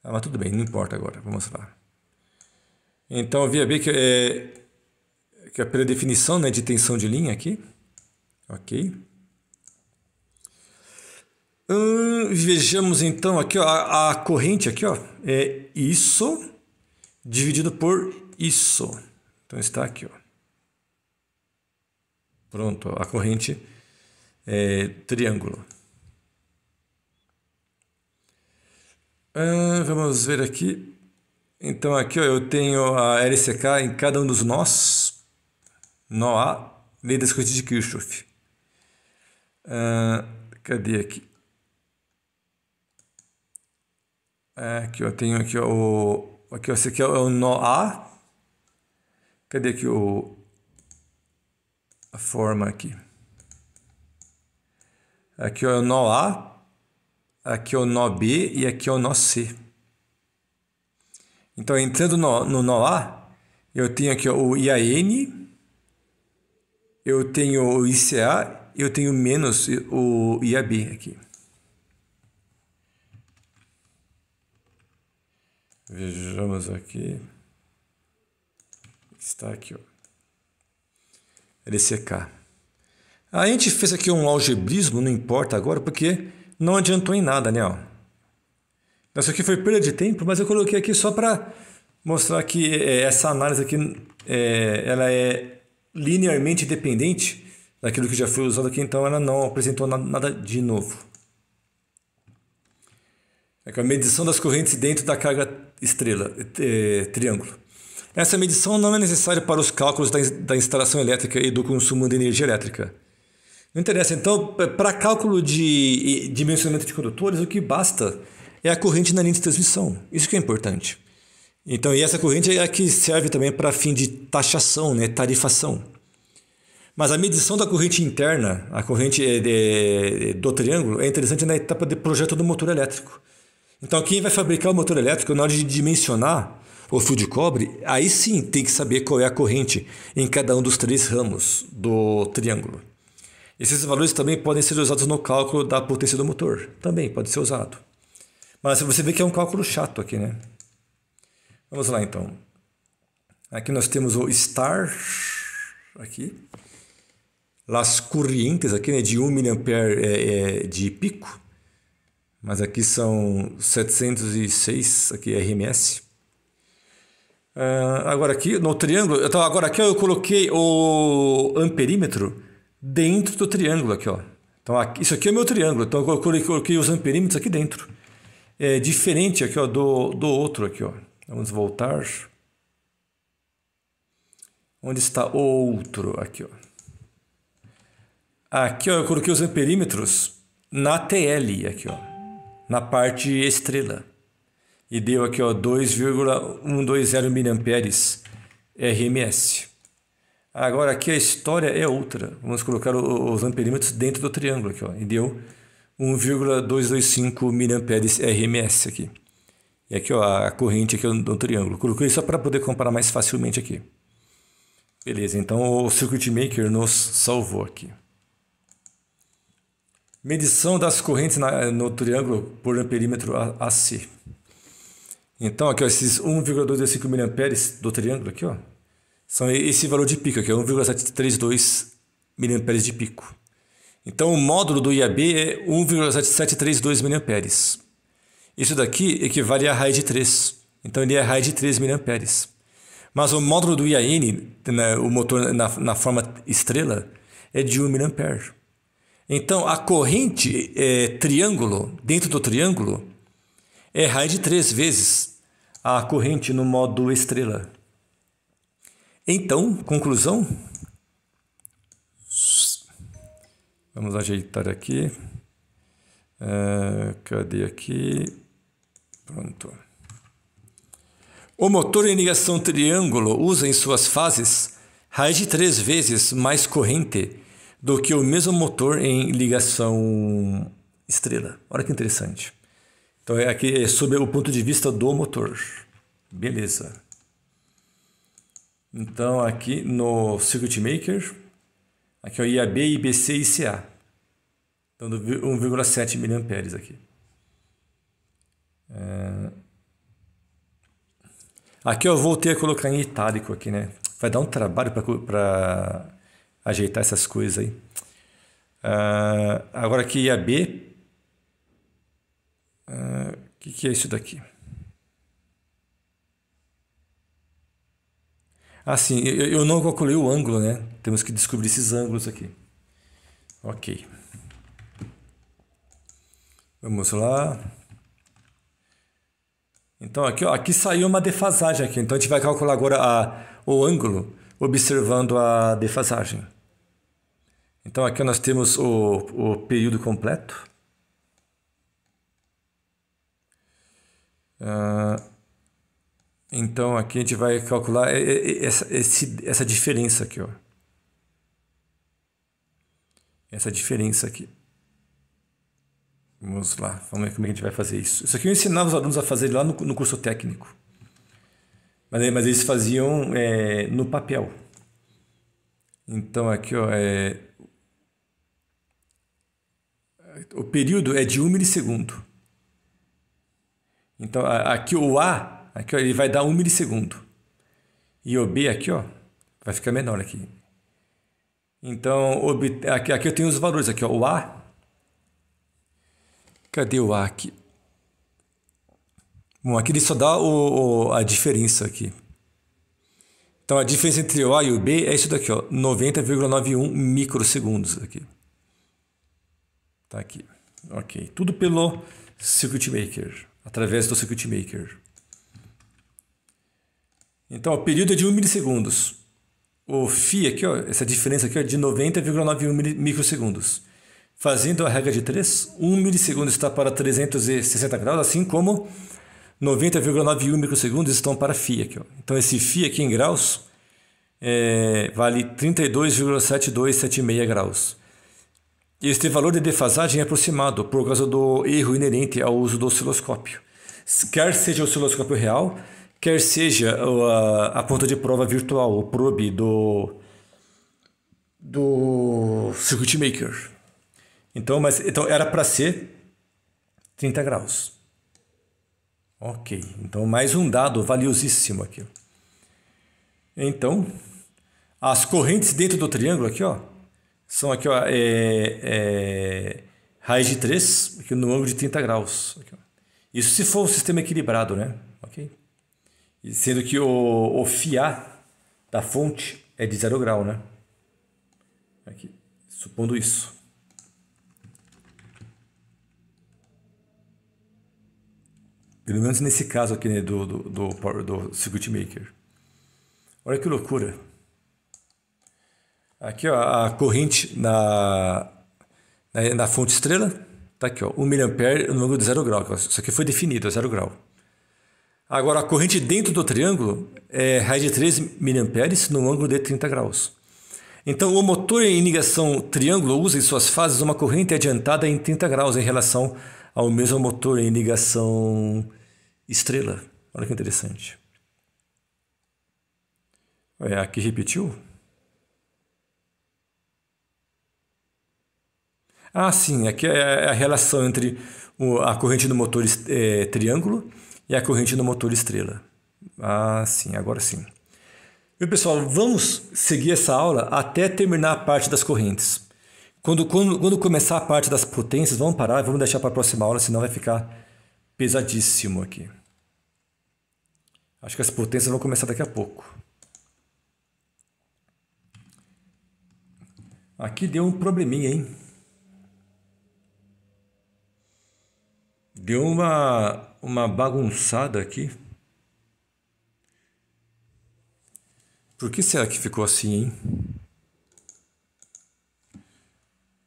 Ah, mas tudo bem, não importa agora, vamos lá Então, via B que é, que é pela definição né, de tensão de linha aqui. Ok. Hum, vejamos então aqui ó, a, a corrente aqui ó, é isso dividido por isso. Então está aqui. Ó. Pronto, a corrente é triângulo. Ah, vamos ver aqui. Então aqui ó, eu tenho a LCK em cada um dos nós. Nó A, lei das correntes de Kirchhoff. Ah, cadê aqui? É, aqui eu tenho aqui ó, o aqui ó, esse aqui é o é nó A. Cadê aqui o a forma aqui. Aqui é o nó A, aqui é o nó B e aqui é o nó C. Então, entrando no, no nó A, eu tenho aqui ó, o IAN, eu tenho o ICA, e eu tenho menos o IAB aqui. Vejamos aqui. Está aqui, ó secar. A gente fez aqui um algebrismo, não importa agora, porque não adiantou em nada, né? Isso aqui foi perda de tempo, mas eu coloquei aqui só para mostrar que é, essa análise aqui é, ela é linearmente dependente daquilo que já foi usado aqui, então ela não apresentou nada de novo. É a medição das correntes dentro da carga estrela, é, triângulo. Essa medição não é necessária para os cálculos da, instalação elétrica e do consumo de energia elétrica. Não interessa. Então, para cálculo de dimensionamento de condutores, o que basta é a corrente na linha de transmissão. Isso que é importante. Então, e essa corrente é a que serve também para fim de taxação, né, tarifação. Mas a medição da corrente interna, a corrente eh, de, eh, do triângulo, é interessante na etapa de projeto do motor elétrico. Então, quem vai fabricar o motor elétrico, na hora de dimensionar, o fio de cobre, aí sim tem que saber qual é a corrente em cada um dos três ramos do triângulo. Esses valores também podem ser usados no cálculo da potência do motor, também pode ser usado. Mas você vê que é um cálculo chato aqui, né? Vamos lá então. Aqui nós temos o star aqui. Las correntes aqui, né, de 1 mA é, é, de pico. Mas aqui são 706 aqui RMS. Ah, agora aqui, no triângulo, então agora aqui eu coloquei o amperímetro dentro do triângulo aqui, ó. Então aqui, isso aqui é o meu triângulo, então eu coloquei, coloquei os amperímetros aqui dentro. É diferente aqui, ó, do, do outro aqui, ó. Vamos voltar. Onde está outro? Aqui, ó. Aqui, ó, eu coloquei os amperímetros na TL, aqui, ó. Na parte estrela e deu aqui ó 2,120 mA RMS. Agora aqui a história é outra. Vamos colocar os amperímetros dentro do triângulo aqui ó e deu 1,225 mA RMS aqui. E aqui ó a corrente aqui do triângulo. Coloquei só para poder comparar mais facilmente aqui. Beleza, então o Circuit Maker nos salvou aqui. Medição das correntes na, no triângulo por amperímetro AC. Então, aqui, ó, esses 1,25 mA do triângulo aqui, ó, são esse valor de pico aqui, 1,732 mA de pico. Então, o módulo do IAB é 1,7732 mA. Isso daqui equivale então, é a raiz de 3. Então, ele é raiz de 3 mA. Mas o módulo do IAN, né, o motor na, na forma estrela, é de 1 mA. Então, a corrente é, triângulo, dentro do triângulo, é raio de três vezes a corrente no modo estrela. Então, conclusão. Vamos ajeitar aqui. Uh, cadê aqui? Pronto. O motor em ligação triângulo usa em suas fases raiz de três vezes mais corrente do que o mesmo motor em ligação estrela. Olha que interessante. Então é aqui sobre o ponto de vista do motor. Beleza. Então aqui no Circuit Maker, aqui é o IAB, IBC e ICA. Dando 1,7 mA aqui. É... Aqui eu voltei a colocar em itálico aqui, né? Vai dar um trabalho para ajeitar essas coisas aí. Uh, agora aqui IAB, o ah, que, que é isso daqui? Assim, ah, eu, eu não calculei o ângulo, né? Temos que descobrir esses ângulos aqui. Ok. Vamos lá. Então, aqui, ó, aqui saiu uma defasagem aqui. Então, a gente vai calcular agora a, o ângulo observando a defasagem. Então, aqui nós temos o, o período completo. Ah, então aqui a gente vai calcular essa, essa diferença aqui, ó. Essa diferença aqui. Vamos lá, vamos ver como é que a gente vai fazer isso. Isso aqui eu ensinava os alunos a fazer lá no, no curso técnico. Mas, mas eles faziam é, no papel. Então aqui ó, é... o período é de 1 um milissegundo. Então, aqui o A, aqui ó, ele vai dar 1 milissegundo. E o B aqui, ó, vai ficar menor aqui. Então, aqui, aqui eu tenho os valores aqui, ó, o A. Cadê o A aqui? Bom, aqui ele só dá o, o, a diferença aqui. Então, a diferença entre o A e o B é isso daqui, ó, 90,91 microsegundos aqui. Tá aqui. Ok, tudo pelo Circuit Maker através do Circuit Maker. Então, o período é de 1 milissegundos. O φ aqui, ó, essa diferença aqui é de 90,91 microsegundos. Fazendo a regra de 3, 1 milissegundo está para 360 graus, assim como 90,91 microsegundos estão para φ aqui. Ó. Então, esse φ aqui em graus é, vale 32,7276 graus. Este valor de defasagem é aproximado por causa do erro inerente ao uso do osciloscópio. Quer seja o osciloscópio real, quer seja a, a ponta de prova virtual, o probe do, do circuit maker. Então, mas, então era para ser 30 graus. Ok, então mais um dado valiosíssimo aqui. Então, as correntes dentro do triângulo aqui, ó, são aqui, ó, é, é, raiz de 3, aqui no ângulo de 30 graus. Aqui, Isso se for um sistema equilibrado, né? Ok? E sendo que o, o FIA da fonte é de 0 grau, né? Aqui, supondo isso. Pelo menos nesse caso aqui né, do, do, do, do Circuit Maker. Olha que loucura. Aqui, ó, a corrente na, na, na fonte estrela, tá aqui, ó, 1 mA no ângulo de zero grau. Isso aqui foi definido, é zero grau. Agora, a corrente dentro do triângulo é raiz de 3 mA no ângulo de 30 graus. Então, o motor em ligação triângulo usa em suas fases uma corrente adiantada em 30 graus em relação ao mesmo motor em ligação estrela. Olha que interessante. É, aqui repetiu? Ah, sim, aqui é, é a relação entre a corrente do motor é, triângulo e a corrente do motor estrela. Ah, sim, agora sim. E pessoal, vamos seguir essa aula até terminar a parte das correntes. Quando, quando, quando começar a parte das potências, vamos parar, vamos deixar para a próxima aula, senão vai ficar pesadíssimo aqui. Acho que as potências vão começar daqui a pouco. Aqui deu um probleminha, hein? Deu uma, uma bagunçada aqui. Por que será que ficou assim, hein?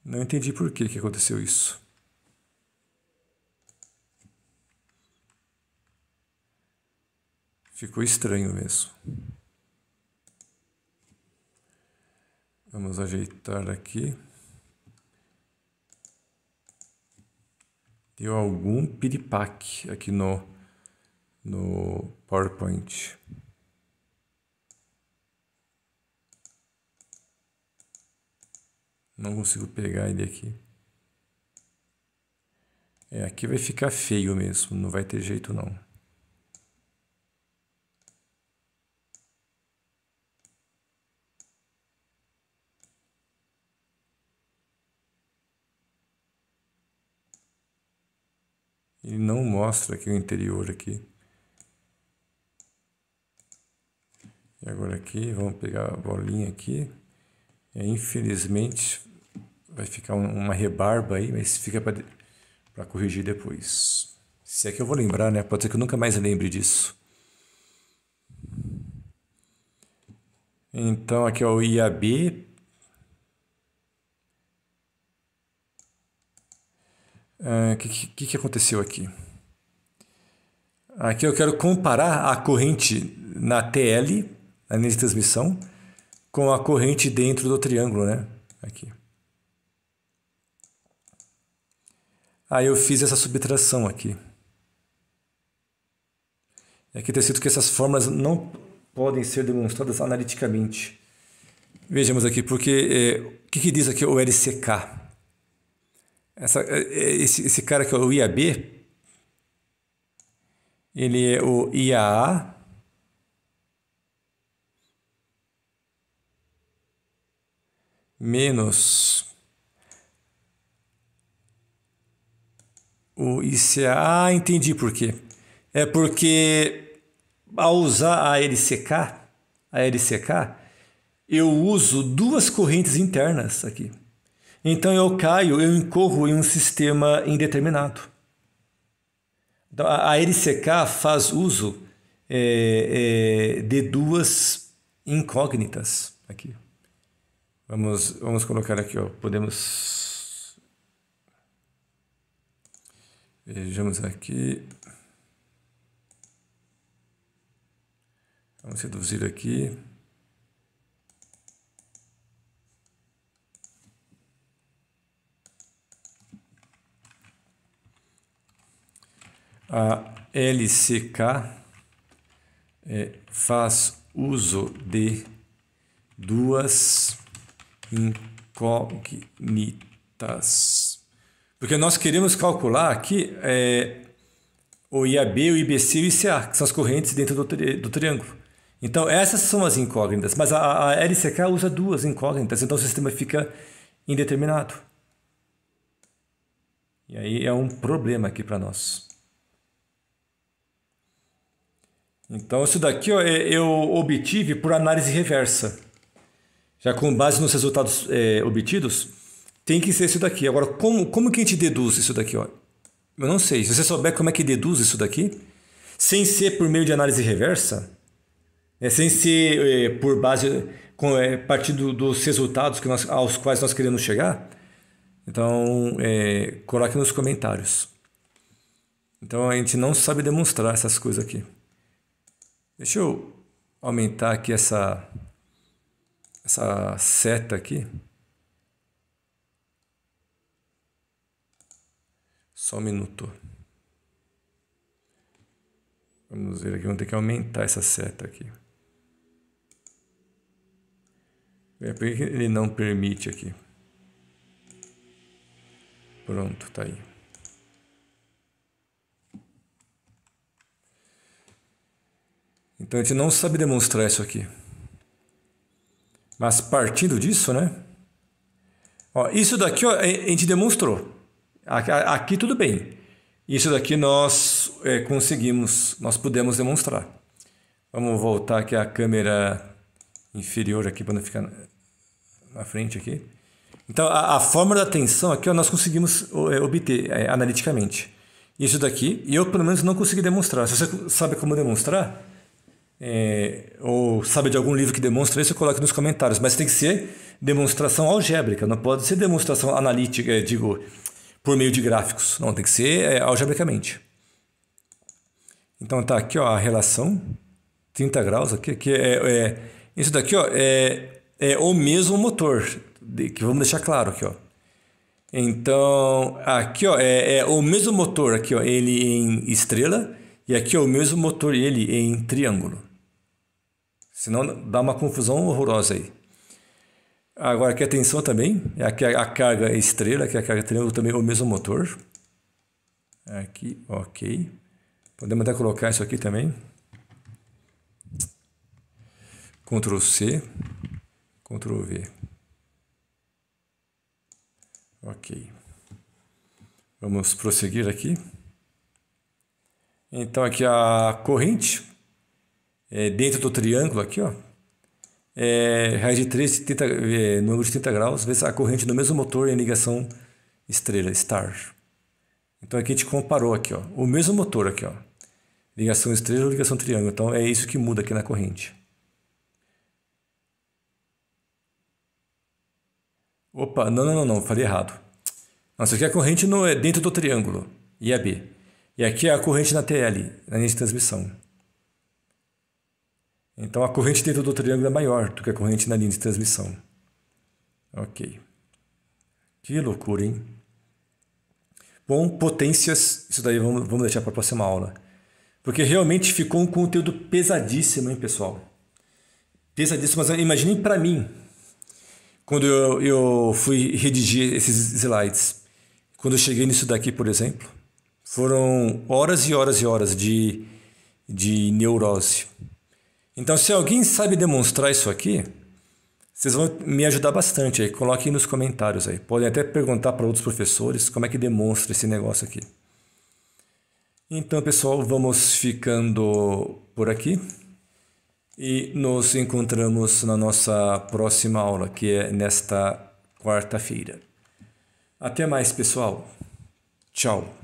Não entendi por que, que aconteceu isso. Ficou estranho mesmo. Vamos ajeitar aqui. deu algum piripaque aqui no, no PowerPoint. Não consigo pegar ele aqui. É, aqui vai ficar feio mesmo, não vai ter jeito não. Ele não mostra aqui o interior aqui. E agora aqui, vamos pegar a bolinha aqui. E, infelizmente, vai ficar uma rebarba aí, mas fica para corrigir depois. Se é que eu vou lembrar, né? Pode ser que eu nunca mais lembre disso. Então, aqui é o IAB O é, que, que, que aconteceu aqui? Aqui eu quero comparar a corrente na TL, na linha de transmissão, com a corrente dentro do triângulo, né? Aqui. Aí eu fiz essa subtração aqui. Aqui é tem escrito que essas fórmulas não podem ser demonstradas analiticamente. Vejamos aqui, porque é, o é, que, que diz aqui o LCK? Essa, é, é, esse, esse cara que é o IAB, ele é o IAA. Menos o ICA. Ah, entendi por quê. É porque ao usar a LCK, a LCK, eu uso duas correntes internas aqui. Então eu caio, eu incorro em um sistema indeterminado. Então, a LCK faz uso é, é, de duas incógnitas aqui. Vamos, vamos colocar aqui, ó. podemos... Vejamos aqui. Vamos reduzir aqui. A LCK é, faz uso de duas incógnitas. Porque nós queremos calcular aqui é, o IAB, o IBC e o ICA, que são as correntes dentro do, tri do triângulo. Então, essas são as incógnitas, mas a, a LCK usa duas incógnitas, então o sistema fica indeterminado. E aí é um problema aqui para nós. Então, isso daqui ó, é, eu obtive por análise reversa. Já com base nos resultados é, obtidos, tem que ser isso daqui. Agora, como, como que a gente deduz isso daqui? Ó? Eu não sei. Se você souber como é que deduz isso daqui, sem ser por meio de análise reversa, né, sem ser é, por base, com, é, partindo dos resultados que nós, aos quais nós queremos chegar, então é, coloque nos comentários. Então a gente não sabe demonstrar essas coisas aqui. Deixa eu aumentar aqui essa, essa seta aqui. Só um minuto. Vamos ver aqui, vamos ter que aumentar essa seta aqui. É, por que ele não permite aqui. Pronto, tá aí. Então a gente não sabe demonstrar isso aqui. Mas partindo disso, né? Ó, isso daqui ó, a gente demonstrou. Aqui tudo bem. Isso daqui nós é, conseguimos, nós pudemos demonstrar. Vamos voltar aqui a câmera inferior aqui para não ficar na frente aqui. Então a, a da tensão aqui ó, nós conseguimos é, obter é, analiticamente. Isso daqui, e eu pelo menos não consegui demonstrar. Se você sabe como demonstrar, é, ou sabe de algum livro que demonstra isso, coloque nos comentários. Mas tem que ser demonstração algébrica, não pode ser demonstração analítica, é, digo, por meio de gráficos. Não, tem que ser é, algebricamente. Então tá aqui ó, a relação, 30 graus aqui, aqui é, é isso daqui ó, é, é o mesmo motor, que vamos deixar claro aqui ó. Então aqui ó, é, é o mesmo motor aqui ó, ele em estrela e aqui é o mesmo motor ele em triângulo. Senão dá uma confusão horrorosa aí. Agora, aqui a é tensão também, aqui é a carga estrela, aqui é a carga triângulo também é o mesmo motor. Aqui, ok. Podemos até colocar isso aqui também. Ctrl C, Ctrl V. Ok. Vamos prosseguir aqui. Então aqui a corrente é, dentro do triângulo aqui, ó, é, raiz de 3, 30, é, número de 30 graus, vezes a corrente no mesmo motor em ligação estrela, star. Então aqui a gente comparou aqui, ó, o mesmo motor aqui, ó, ligação estrela ligação triângulo. Então é isso que muda aqui na corrente. Opa, não, não, não, não, falei errado. Não, isso aqui é a corrente no, é dentro do triângulo, IAB. E aqui é a corrente na TL, na linha de transmissão. Então a corrente dentro do triângulo é maior do que a corrente na linha de transmissão. Ok. Que loucura, hein? Bom, potências, isso daí vamos, vamos deixar para a próxima aula. Porque realmente ficou um conteúdo pesadíssimo, hein, pessoal? Pesadíssimo, mas imaginem para mim, quando eu, eu fui redigir esses slides. Quando eu cheguei nisso daqui, por exemplo, foram horas e horas e horas de, de neurose. Então, se alguém sabe demonstrar isso aqui, vocês vão me ajudar bastante aí. Coloquem nos comentários aí. Podem até perguntar para outros professores como é que demonstra esse negócio aqui. Então, pessoal, vamos ficando por aqui e nos encontramos na nossa próxima aula, que é nesta quarta-feira. Até mais, pessoal. Tchau.